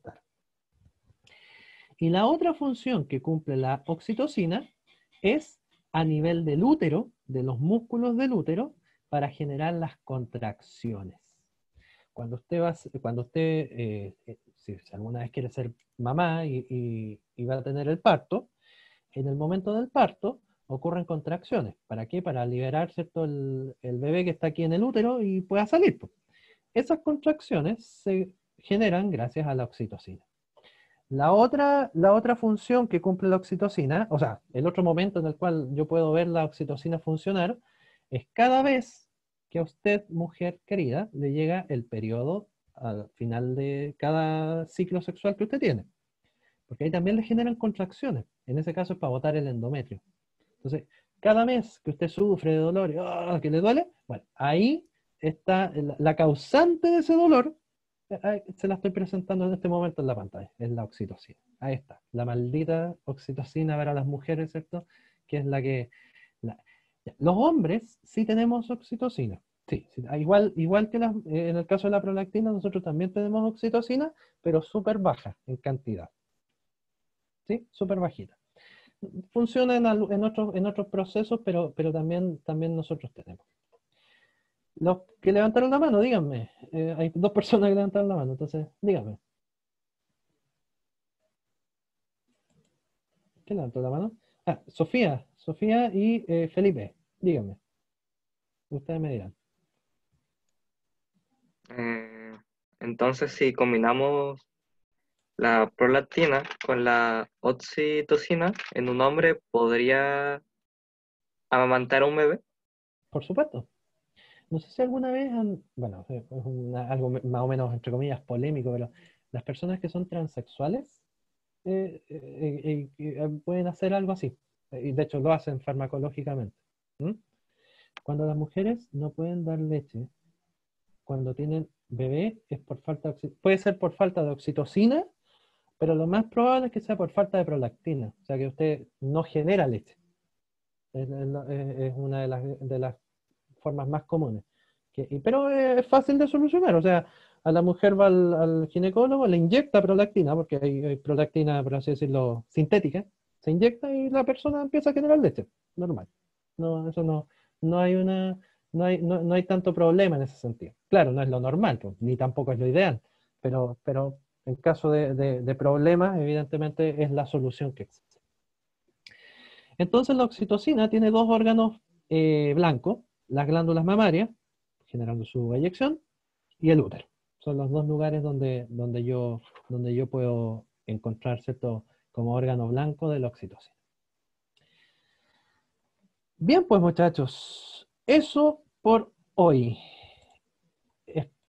[SPEAKER 1] Y la otra función que cumple la oxitocina es a nivel del útero, de los músculos del útero, para generar las contracciones. Cuando usted va, cuando usted, eh, eh, si, alguna vez quiere ser mamá y, va a tener el parto, en el momento del parto ocurren contracciones. ¿Para qué? Para liberar ¿cierto? El, bebé que está aquí en el útero y pueda salir. Esas contracciones se generan gracias a la oxitocina. La otra, la otra función que cumple la oxitocina, o sea, el otro momento en el cual yo puedo ver la oxitocina funcionar, es cada vez que a usted, mujer querida, le llega el periodo al final de cada ciclo sexual que usted tiene. Porque ahí también le generan contracciones. En ese caso es para botar el endometrio. Entonces, cada mes que usted sufre de dolor ah, que le duele, bueno, ahí está la, causante de ese dolor. Eh, eh, se la estoy presentando en este momento en la pantalla. Es la oxitocina. Ahí está. La maldita oxitocina para las mujeres, ¿cierto? Que es la que... Los hombres sí tenemos oxitocina. Sí, ah, igual, igual que eh, en el caso de la prolactina, nosotros también tenemos oxitocina, pero súper baja en cantidad. ¿Sí? Súper bajita. Funciona en, otros, en otros procesos, pero, pero también, también nosotros tenemos. Los que levantaron la mano, díganme. Eh, hay dos personas que levantaron la mano, entonces díganme. ¿Quién levantó la mano? Ah, Sofía, Sofía y eh, Felipe, díganme. Ustedes me dirán. Mm, entonces, si combinamos la prolactina con la oxitocina en un hombre, ¿podría amamantar a un bebé? Por supuesto. No sé si alguna vez han, bueno, es algo más o menos, entre comillas, polémico, pero las personas que son transexuales eh, eh, eh, pueden hacer algo así. Y de hecho lo hacen farmacológicamente. Cuando las mujeres no pueden dar leche, cuando tienen bebé, es por falta puede ser por falta de oxitocina, pero lo más probable es que sea por falta de prolactina. O sea que usted no genera leche. Es, una de las, de las formas más comunes. Que, pero es fácil de solucionar. O sea, a la mujer va al, ginecólogo, le inyecta prolactina, porque hay, prolactina, por así decirlo, sintética, se inyecta y la persona empieza a generar leche, normal. No, eso no, no hay una, no hay, no, hay tanto problema en ese sentido. Claro, no es lo normal, pues, ni tampoco es lo ideal, pero, pero en caso de, de, problemas, evidentemente es la solución que existe. Entonces la oxitocina tiene dos órganos eh, blancos, las glándulas mamarias, generando su eyección, y el útero son los dos lugares donde, donde, yo, donde yo puedo encontrar, ¿cierto? Como órgano blanco de la oxitocina. Bien, pues muchachos, eso por hoy.